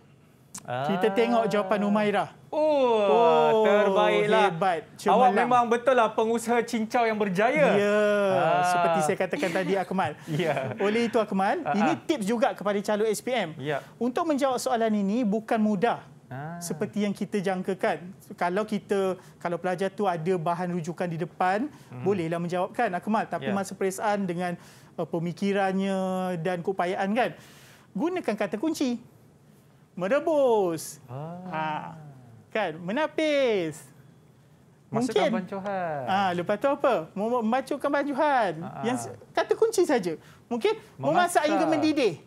Ah. Kita tengok jawapan Umairah. Oh, oh terbaiklah. Hebat. Cuma Awak lang. memang betul lah pengusaha cincau yang berjaya. Ya, ah. seperti saya katakan tadi Akmal. ya. Oleh itu Akmal, ah. ini ah. tips juga kepada calon SPM. Ya. Untuk menjawab soalan ini bukan mudah. Ah. Seperti yang kita jangkakan, kalau kita kalau pelajar tu ada bahan rujukan di depan, hmm. bolehlah menjawabkan Akmal, tapi yeah. masa periksaan dengan pemikirannya dan keupayaan kan gunakan kata kunci merebus ah. ha, kan menapis Mungkin. Masukkan bancuhan. Ah, ha, lepas tu apa? Memacukan bancuhan. ha Yang ah. kata kunci saja. Mungkin memasak, hingga mendidih.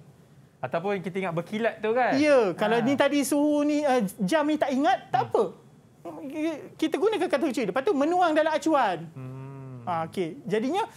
Ataupun yang kita ingat berkilat tu kan? Ya, kalau ha. ni tadi suhu ni uh, jam ni tak ingat, tak hmm. apa. Kita gunakan kata kunci. Lepas tu menuang dalam acuan. Hmm. Ha, okey. Jadinya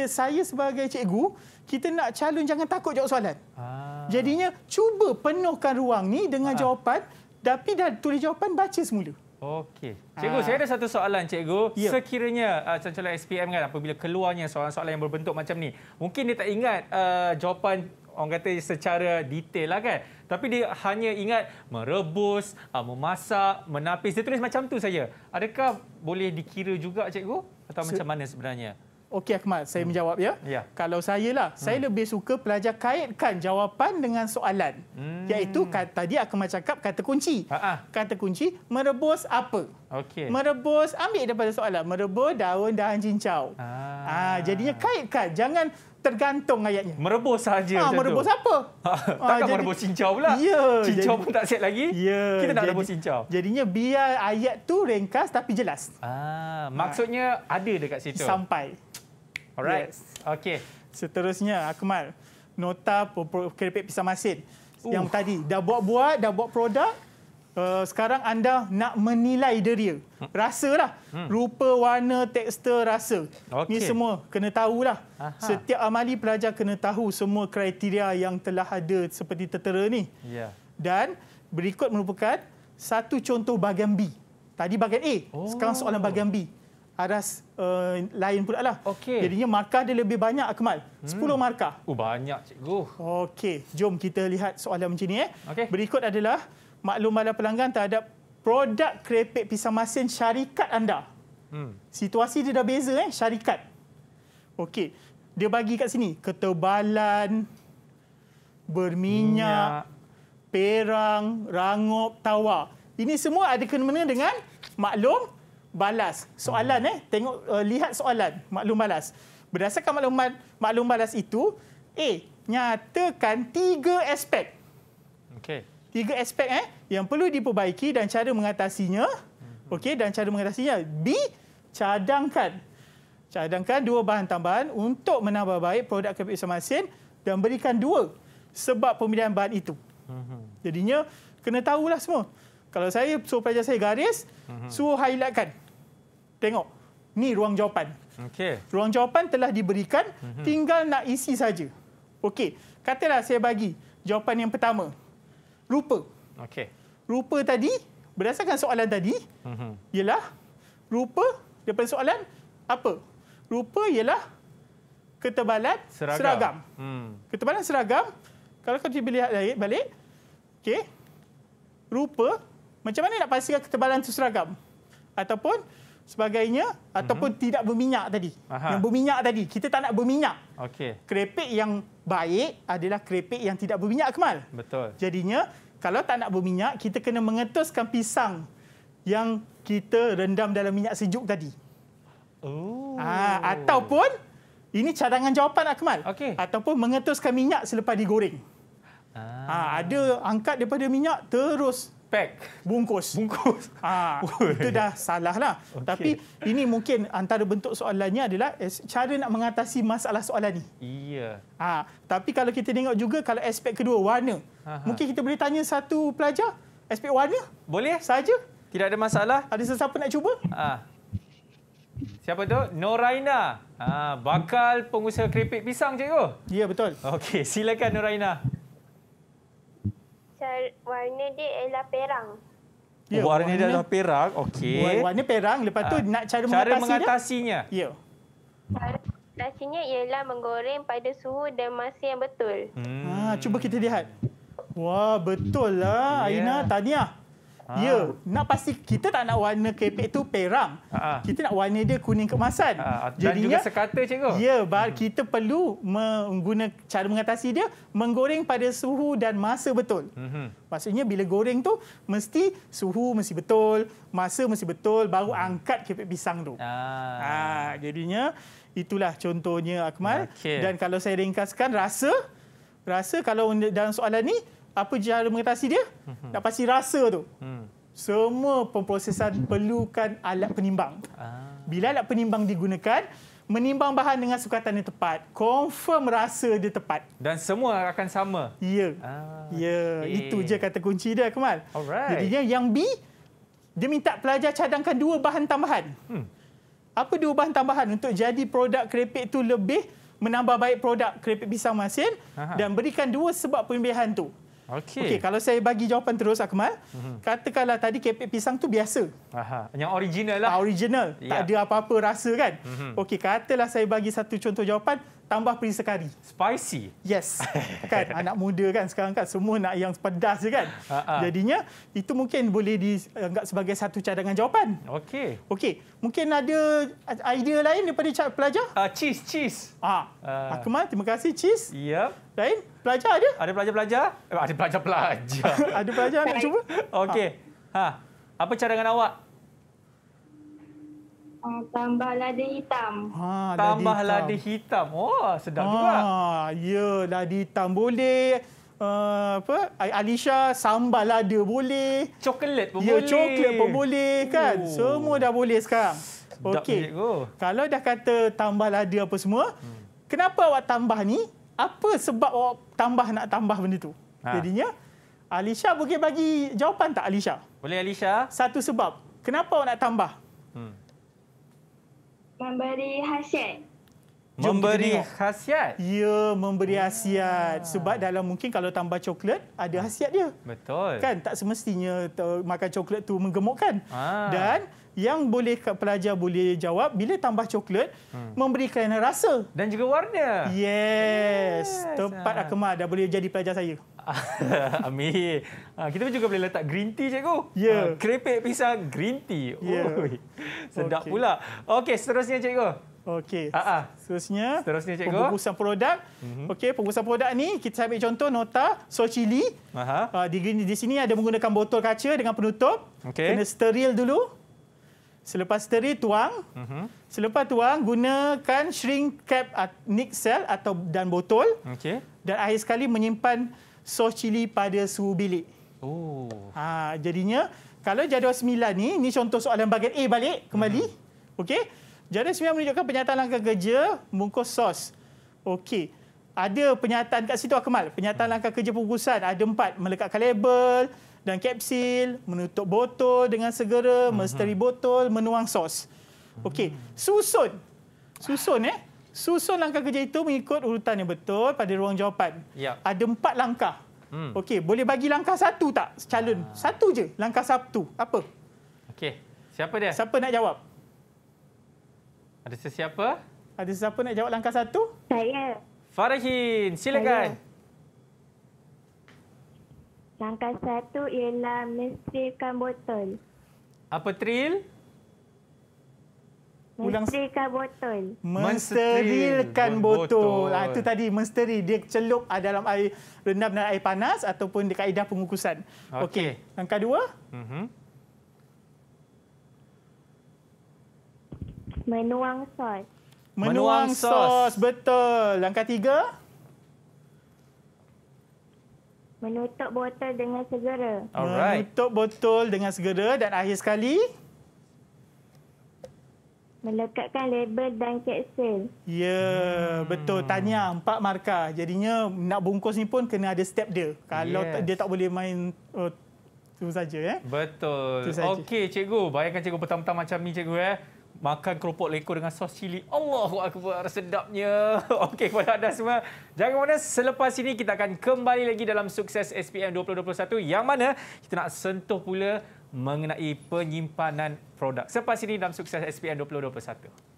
saya sebagai cikgu, kita nak calon jangan takut jawab soalan. Ah. Jadinya cuba penuhkan ruang ni dengan ah. jawapan tapi dah tulis jawapan baca semula. Okey. Ah. Cikgu, ha. saya ada satu soalan, cikgu. Ya. Sekiranya uh, ah, calon SPM kan apabila keluarnya soalan-soalan yang berbentuk macam ni, mungkin dia tak ingat uh, jawapan orang kata secara detail lah kan. Tapi dia hanya ingat merebus, uh, memasak, menapis. Dia tulis macam tu saja. Adakah boleh dikira juga, cikgu? Atau so, macam mana sebenarnya? Okey Akmal, saya hmm. menjawab ya. ya. Kalau saya lah, hmm. saya lebih suka pelajar kaitkan jawapan dengan soalan. Hmm. Iaitu tadi Akmal cakap kata kunci. Ha -ha. Kata kunci, merebus apa? Okay. Merebus, ambil daripada soalan. Merebus daun dahan cincau. Ah. Ah, jadinya kaitkan, jangan tergantung ayatnya. Merebus saja. Ah, merebus tu. apa? Ha, takkan ah, merebus cincau pula. Ya, cincau jadi, pun tak set lagi. Ya, Kita nak merebus cincau. Jadinya biar ayat tu ringkas tapi jelas. Ah, maksudnya ah. ada dekat situ. Sampai. Alright. Yes. Okay. Seterusnya, Akmal. Nota keripik pisang masin uh. yang tadi. Dah buat-buat, dah buat produk. Uh, sekarang anda nak menilai deria. Hmm. Rasa lah. Hmm. Rupa, warna, tekstur, rasa. Okay. Ini semua kena tahulah. Aha. Setiap amali pelajar kena tahu semua kriteria yang telah ada seperti tertera ni. Yeah. Dan berikut merupakan satu contoh bagian B. Tadi bagian A. Oh. Sekarang soalan bagian B aras uh, lain pula lah. Okay. Jadinya markah dia lebih banyak Akmal. Hmm. 10 markah. Oh banyak cikgu. Okey, jom kita lihat soalan macam ni eh. Okay. Berikut adalah maklum bala pelanggan terhadap produk keripik pisang masin syarikat anda. Hmm. Situasi dia dah beza eh, syarikat. Okey. Dia bagi kat sini ketebalan berminyak Minyak. perang rangup tawar. Ini semua ada kena mengena dengan maklum balas soalan eh tengok uh, lihat soalan maklum balas berdasarkan maklumat maklum balas itu A nyatakan tiga aspek okey tiga aspek eh yang perlu diperbaiki dan cara mengatasinya mm-hmm. okey dan cara mengatasinya B cadangkan cadangkan dua bahan tambahan untuk menambah baik produk kebiasaan masin dan berikan dua sebab pemilihan bahan itu mm-hmm. jadinya kena tahulah semua kalau saya suruh pelajar saya garis, uh-huh. suruh highlightkan. Tengok, ni ruang jawapan. Okay. Ruang jawapan telah diberikan, uh-huh. tinggal nak isi saja. Okey, katalah saya bagi jawapan yang pertama. Rupa. Okay. Rupa tadi, berdasarkan soalan tadi, uh-huh. ialah rupa daripada soalan apa? Rupa ialah ketebalan seragam. seragam. Hmm. Ketebalan seragam, kalau kita lihat balik, okay. rupa macam mana nak pastikan ketebalan tu seragam ataupun sebagainya mm-hmm. ataupun mhm. tidak berminyak tadi Aha. yang berminyak tadi kita tak nak berminyak okey keripik yang baik adalah keripik yang tidak berminyak kemal betul jadinya kalau tak nak berminyak kita kena mengetuskan pisang yang kita rendam dalam minyak sejuk tadi oh ah ha, ataupun ini cadangan jawapan akmal ah, okey ataupun mengetuskan minyak selepas digoreng ah ha, ada angkat daripada minyak terus pack bungkus bungkus ah itu dah salah lah okay. tapi ini mungkin antara bentuk soalannya adalah cara nak mengatasi masalah soalan ni iya ah tapi kalau kita tengok juga kalau aspek kedua warna Aha. mungkin kita boleh tanya satu pelajar aspek warna boleh saja tidak ada masalah ada sesiapa nak cuba ah siapa tu Noraina ah bakal pengusaha keripik pisang cikgu ya betul okey silakan Noraina warna dia ialah perang. Ya, warna, oh, warna dia adalah perang. Okey. Warna perang lepas tu ha. nak cara, cara mengatasi mengatasinya. Dia? Ya. Mengatasinya ialah menggoreng pada suhu dan masa yang betul. Hmm. Ha cuba kita lihat. Wah, betul lah ya. Aina, yeah. tahniah. Ha. Ya, nak pasti kita tak nak warna kepek tu perak. Ha. Kita nak warna dia kuning kemasan. Ha. Dan Jadinya, juga sekata cikgu. Ya, bah- hmm. kita perlu menggunakan cara mengatasi dia menggoreng pada suhu dan masa betul. Hmm. Maksudnya bila goreng tu mesti suhu mesti betul, masa mesti betul baru hmm. angkat kepek pisang tu. Ha. ha. jadinya itulah contohnya Akmal okay. dan kalau saya ringkaskan rasa rasa kalau dalam soalan ni apa jalan mengatasi dia? Hmm. Nak pasti rasa tu. Hmm. Semua pemprosesan perlukan alat penimbang. Ah. Bila alat penimbang digunakan, menimbang bahan dengan sukatan yang tepat, confirm rasa dia tepat. Dan semua akan sama. Ya. Ah. Ya, okay. itu je kata kunci dia Kemal. Alright. Jadinya yang B dia minta pelajar cadangkan dua bahan tambahan. Hmm. Apa dua bahan tambahan untuk jadi produk keripik itu lebih menambah baik produk keripik pisang masin Aha. dan berikan dua sebab pembiayaan tu. Okey. Okey, kalau saya bagi jawapan terus Akmal, mm-hmm. katakanlah tadi kepek pisang tu biasa. Aha, yang original lah. Original. Yeah. Tak ya. ada apa-apa rasa kan? Mm-hmm. Okey, katalah saya bagi satu contoh jawapan tambah perisa sekali. Spicy. Yes. kan anak muda kan sekarang kan semua nak yang pedas je kan? Uh-huh. Jadinya itu mungkin boleh dianggap sebagai satu cadangan jawapan. Okey. Okey, mungkin ada idea lain daripada pelajar? Uh, cheese, cheese. Ah. Uh. Akmal, terima kasih cheese. Yep. Lain? Pelajar ada? Ada pelajar-pelajar? Eh, ada pelajar-pelajar. ada pelajar nak cuba? Okey. Ha. ha. Apa cadangan awak? Uh, tambah lada hitam. Ha, tambah lada hitam. Oh, sedap ha, juga. Ya, lada hitam boleh. Uh, apa? Ay, Alisha, sambal lada boleh. Coklat pun ya, boleh. Ya, coklat pun boleh. Kan? Ooh. Semua dah boleh sekarang. Okey. Kalau dah kata tambah lada apa semua, hmm. kenapa awak tambah ni? apa sebab awak tambah nak tambah benda tu? Ha. Jadinya Alisha boleh bagi jawapan tak Alisha? Boleh Alisha. Satu sebab. Kenapa awak nak tambah? Hmm. Memberi hasiat. memberi khasiat. Ya, memberi ah. khasiat. Sebab dalam mungkin kalau tambah coklat, ada khasiat dia. Betul. Kan tak semestinya makan coklat tu menggemukkan. Ah. Dan yang boleh pelajar boleh jawab bila tambah coklat hmm. memberi kerana rasa dan juga warna. Yes, yes. tempat ha. Ah. akemar dah boleh jadi pelajar saya. Amin. ha, kita juga boleh letak green tea cikgu. Ya. Yeah. Ha, krepek pisang green tea. Yeah. Oh, sedap okay. pula. Okey, seterusnya cikgu. Okey. Ha ah. Seterusnya. Seterusnya cikgu. Pengurusan produk. Mm-hmm. Okey, pengurusan produk ni kita ambil contoh nota so chili. Aha. Uh, di, di sini ada menggunakan botol kaca dengan penutup. Okay. Kena steril dulu. Selepas teri tuang. Mm-hmm. Selepas tuang gunakan shrink cap ah, nick cell atau dan botol. Okey. Dan akhir sekali menyimpan sos cili pada suhu bilik. Oh. Ha, jadinya kalau jadual 9 ni, ni contoh soalan bahagian A balik kembali. Mm-hmm. Okey. Jadual 9 menunjukkan penyataan langkah kerja bungkus sos. Okey. Ada penyataan kat situ Akmal. Penyataan hmm. langkah kerja pengurusan ada empat. Melekatkan label, dan kapsil, menutup botol dengan segera, mm-hmm. mesteri botol, menuang sos. Okey, susun. Susun eh. Susun langkah kerja itu mengikut urutan yang betul pada ruang jawapan. Yep. Ya. Ada empat langkah. Hmm. Okey, boleh bagi langkah satu tak calon? Ah. Satu je, langkah satu. Apa? Okey, siapa dia? Siapa nak jawab? Ada sesiapa? Ada sesiapa nak jawab langkah satu? Saya. Farahin, silakan. Saya. Langkah satu ialah mensterilkan botol. Apa tril? Mensterilkan botol. Mensterilkan botol. botol. Ah, itu tadi mensteri. Dia celup ah, dalam air rendam dan air panas ataupun di kaedah pengukusan. Okey. Okay. Langkah dua. Mhm. Menuang sos. Menuang, sos. Betul. Langkah tiga. Langkah tiga. Menutup botol dengan segera. Alright. Menutup botol dengan segera dan akhir sekali. Melekatkan label dan keksel. Ya, yeah, hmm. betul. Tanya empat markah. Jadinya nak bungkus ni pun kena ada step dia. Kalau yes. dia tak boleh main oh, tu saja. Eh? Betul. Okey, cikgu. Bayangkan cikgu petang-petang macam ni, cikgu. Eh? makan keropok lekor dengan sos cili. Allahu akbar sedapnya. Okey kepada anda semua. Jangan mana selepas ini kita akan kembali lagi dalam sukses SPM 2021 yang mana kita nak sentuh pula mengenai penyimpanan produk. Selepas ini dalam sukses SPM 2021.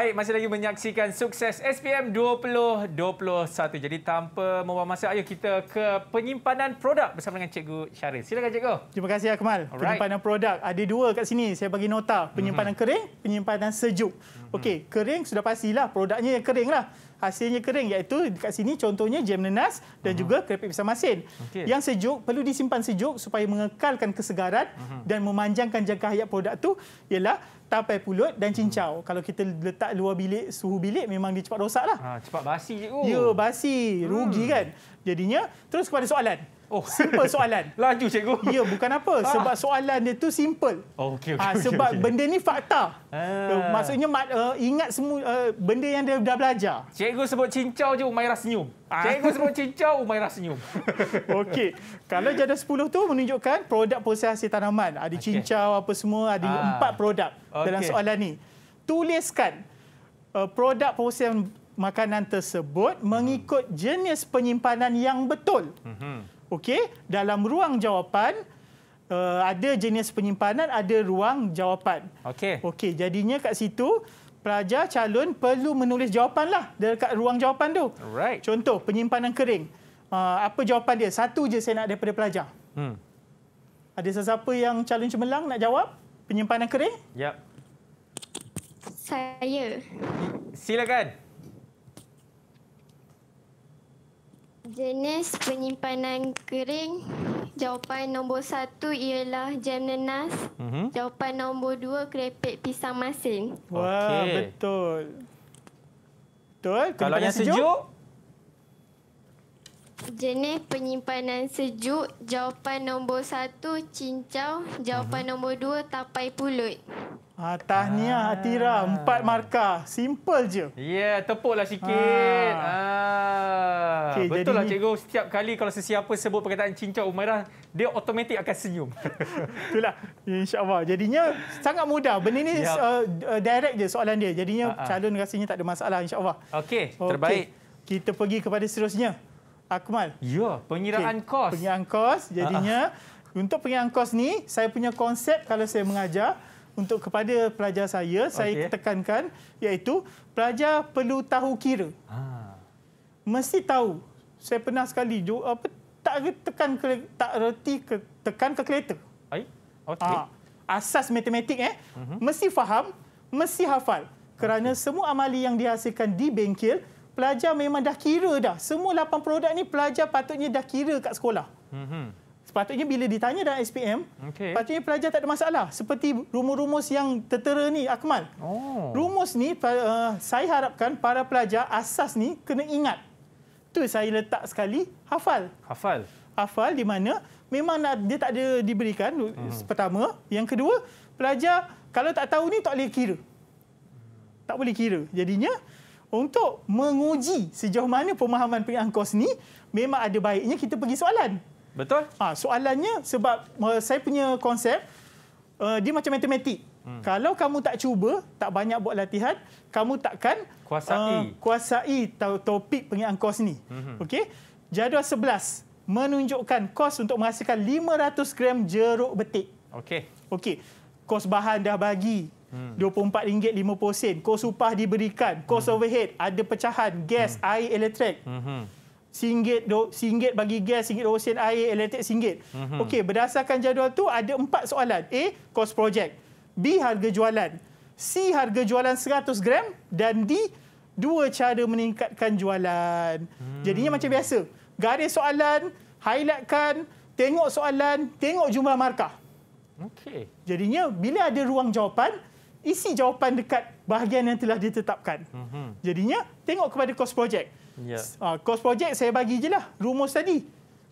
Baik, masih lagi menyaksikan sukses SPM 2021. Jadi tanpa membuang masa, ayo kita ke penyimpanan produk bersama dengan Cikgu Syaril. Silakan Cikgu. Terima kasih Akmal. Alright. Penyimpanan produk ada dua kat sini. Saya bagi nota, penyimpanan mm-hmm. kering, penyimpanan sejuk. Mm-hmm. Okey, kering sudah pastilah produknya yang keringlah. Hasilnya kering iaitu kat sini contohnya jam nenas dan uh-huh. juga keripik pisang masin. Okay. Yang sejuk perlu disimpan sejuk supaya mengekalkan kesegaran uh-huh. dan memanjangkan jangka hayat produk tu ialah tapai pulut dan cincau. Hmm. Kalau kita letak luar bilik, suhu bilik memang dia cepat rosaklah. Ha, ah, cepat basi je. Oh. Ya, basi. Rugi hmm. kan? Jadinya, terus kepada soalan. Oh, simple soalan. Laju cikgu. Ya, bukan apa. Ah. Sebab soalan dia tu simple. Oh, okey okey. Ha, sebab okay. benda ni fakta. Ha. Maksudnya mak, uh, ingat semua uh, benda yang dia dah belajar. Cikgu sebut cincau je Umairah senyum. Cikgu sebut cincau Umairah senyum. okey. Kalau jadah 10 tu menunjukkan produk posesi tanaman. Ada okay. cincau apa semua, ada ha. empat produk okay. dalam soalan ni. Tuliskan uh, produk posesi makanan tersebut mengikut jenis penyimpanan yang betul. Mhm. Okey, dalam ruang jawapan uh, ada jenis penyimpanan, ada ruang jawapan. Okey. Okey, jadinya kat situ pelajar calon perlu menulis jawapanlah dekat ruang jawapan tu. Right. Contoh penyimpanan kering. Uh, apa jawapan dia? Satu je saya nak daripada pelajar. Hmm. Ada sesiapa yang calon cemerlang nak jawab penyimpanan kering? Yap. Saya. Silakan. Jenis penyimpanan kering. Jawapan nombor satu ialah jam nenas. Mm-hmm. Jawapan nombor dua, kerepek pisang masin. Wah, okay. betul. Betul? Kalau yang sejuk? sejuk? Jenis penyimpanan sejuk. Jawapan nombor satu, cincau. Jawapan mm-hmm. nombor dua, tapai pulut. Ah, tahniah ah. Atira, empat markah. Simple je. Ya, yeah, tepuklah sikit. Ah. Ah. Okay, Betul jadi lah cikgu, ni... setiap kali kalau sesiapa sebut perkataan cincau umairah, dia otomatik akan senyum. Itulah, insyaAllah. Jadinya sangat mudah. Benda ni yep. Uh, uh, direct je soalan dia. Jadinya ah, ah. calon ah. rasanya tak ada masalah, insyaAllah. Okey, okay. terbaik. Kita pergi kepada seterusnya. Akmal. Ya, pengiraan okay. kos. Pengiraan kos, jadinya. Ah, ah. Untuk pengiraan kos ni, saya punya konsep kalau saya mengajar, untuk kepada pelajar saya okay. saya tekankan iaitu pelajar perlu tahu kira. Ha. Mesti tahu. Saya pernah sekali apa tak tekan ke, tak reti ke, tekan ke kereta. Ah, okay. Ha. Asas matematik eh uh-huh. mesti faham, mesti hafal. Kerana okay. semua amali yang dihasilkan di bengkel, pelajar memang dah kira dah. Semua lapan produk ni pelajar patutnya dah kira kat sekolah. Uh-huh. Sepatutnya bila ditanya dalam SPM, okay. patutnya pelajar tak ada masalah. Seperti rumus-rumus yang tertera ni, Akmal. Oh. Rumus ni, eh, saya harapkan para pelajar asas ni kena ingat. Tu saya letak sekali, hafal. Hafal. Hafal di mana memang dia tak ada diberikan, hmm. pertama. Yang kedua, pelajar kalau tak tahu ni tak boleh kira. Tak boleh kira. Jadinya, untuk menguji sejauh mana pemahaman pengangkos ni, memang ada baiknya kita pergi soalan. Betul. Ha, soalannya sebab uh, saya punya konsep uh, dia macam matematik. Hmm. Kalau kamu tak cuba, tak banyak buat latihan, kamu takkan kuasai, uh, kuasai topik pengiraan kos ni. Hmm. Okey. Jadual 11 menunjukkan kos untuk menghasilkan 500 gram jeruk betik. Okay. Okay. Kos bahan dah bagi RM24.50. Hmm. Kos upah diberikan. Kos hmm. overhead, ada pecahan, gas, hmm. air, elektrik. Hmm singgit do, singgit bagi gas singgit sen air elektrik singgit mm-hmm. okey berdasarkan jadual tu ada empat soalan a cost project b harga jualan c harga jualan 100 gram dan d dua cara meningkatkan jualan mm. jadinya macam biasa garis soalan highlightkan tengok soalan tengok jumlah markah okey jadinya bila ada ruang jawapan isi jawapan dekat bahagian yang telah ditetapkan mm-hmm. jadinya tengok kepada cost project Yeah. Uh, ah, cost project saya bagi je lah rumus tadi.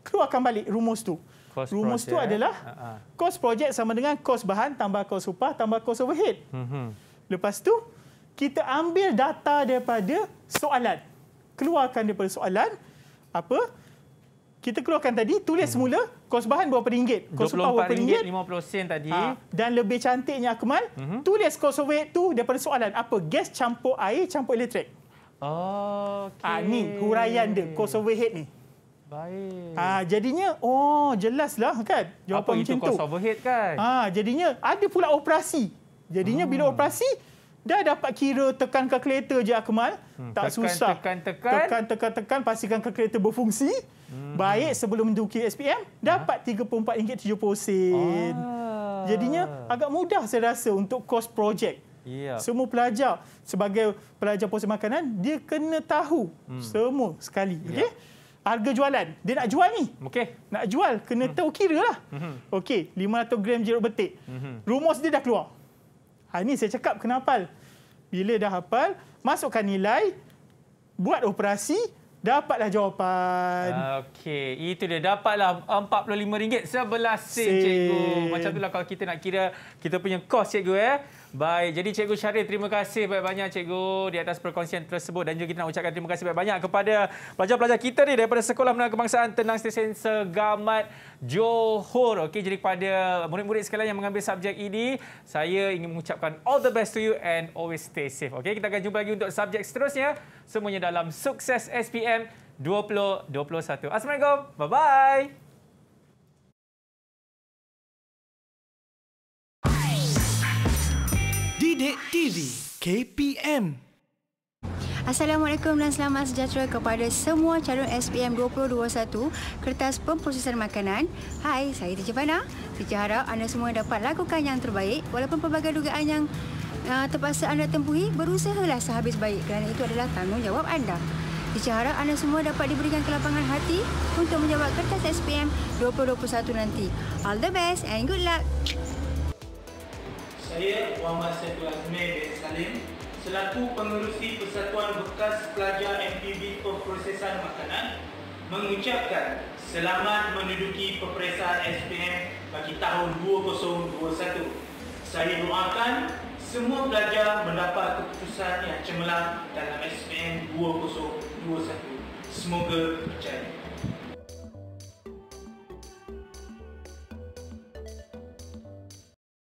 Keluarkan balik rumus tu. Cost rumus project. tu adalah uh-huh. Eh? Ha, ha. cost project sama dengan cost bahan tambah cost upah tambah cost overhead. Uh-huh. Lepas tu kita ambil data daripada soalan. Keluarkan daripada soalan apa? Kita keluarkan tadi tulis uh mhm. semula kos bahan berapa ringgit, kos upah berapa ringgit, ringgit 50 sen tadi. Ha. Dan lebih cantiknya Akmal, uh tulis kos overhead tu daripada soalan apa? Gas campur air campur elektrik. Okay. Oh, ah, ni huraian dia, cost overhead ni. Baik. Ah, jadinya, oh jelaslah kan. Jawapan Apa itu cost overhead kan? Ah, jadinya, ada pula operasi. Jadinya hmm. bila operasi, dah dapat kira tekan kalkulator je Akmal. Hmm. Tak tekan, susah. Tekan, tekan, tekan. Tekan, tekan, tekan. Pastikan kalkulator berfungsi. Hmm. Baik sebelum itu SPM dapat RM34.70. Ah. Jadinya agak mudah saya rasa untuk kos projek. Yeah. Semua pelajar sebagai pelajar posa makanan, dia kena tahu hmm. semua sekali. Yeah. Okay? Harga jualan, dia nak jual ni. okey? Nak jual, kena hmm. tahu kira lah. Hmm. Okey, 500 gram jeruk betik. Hmm. Rumus dia dah keluar. Ha, ini saya cakap kena hafal. Bila dah hafal, masukkan nilai, buat operasi, dapatlah jawapan. Ah, okey, itu dia dapatlah RM45 sebelah sen, sen, cikgu. Macam itulah kalau kita nak kira kita punya kos cikgu eh. Baik, jadi Cikgu Syarif terima kasih banyak-banyak Cikgu di atas perkongsian tersebut dan juga kita nak ucapkan terima kasih banyak-banyak kepada pelajar-pelajar kita ni daripada Sekolah Menengah Kebangsaan Tenang Stesen Segamat Johor. Okey, jadi kepada murid-murid sekalian yang mengambil subjek ini, e saya ingin mengucapkan all the best to you and always stay safe. Okey, kita akan jumpa lagi untuk subjek seterusnya semuanya dalam sukses SPM 2021. Assalamualaikum. Bye-bye. Bidik TV KPM Assalamualaikum dan selamat sejahtera kepada semua calon SPM 2021 Kertas Pemprosesan Makanan. Hai, saya Teacher Fana. Teacher harap anda semua dapat lakukan yang terbaik walaupun pelbagai dugaan yang uh, terpaksa anda tempuhi, berusahalah sehabis baik kerana itu adalah tanggungjawab anda. Teacher harap anda semua dapat diberikan kelapangan hati untuk menjawab kertas SPM 2021 nanti. All the best and good luck! Saya Muhammad Saiful Azmi bin Salim selaku pengurusi Persatuan Bekas Pelajar MPB Pemprosesan Makanan mengucapkan selamat menduduki peperiksaan SPM bagi tahun 2021. Saya doakan semua pelajar mendapat keputusan yang cemerlang dalam SPM 2021. Semoga berjaya.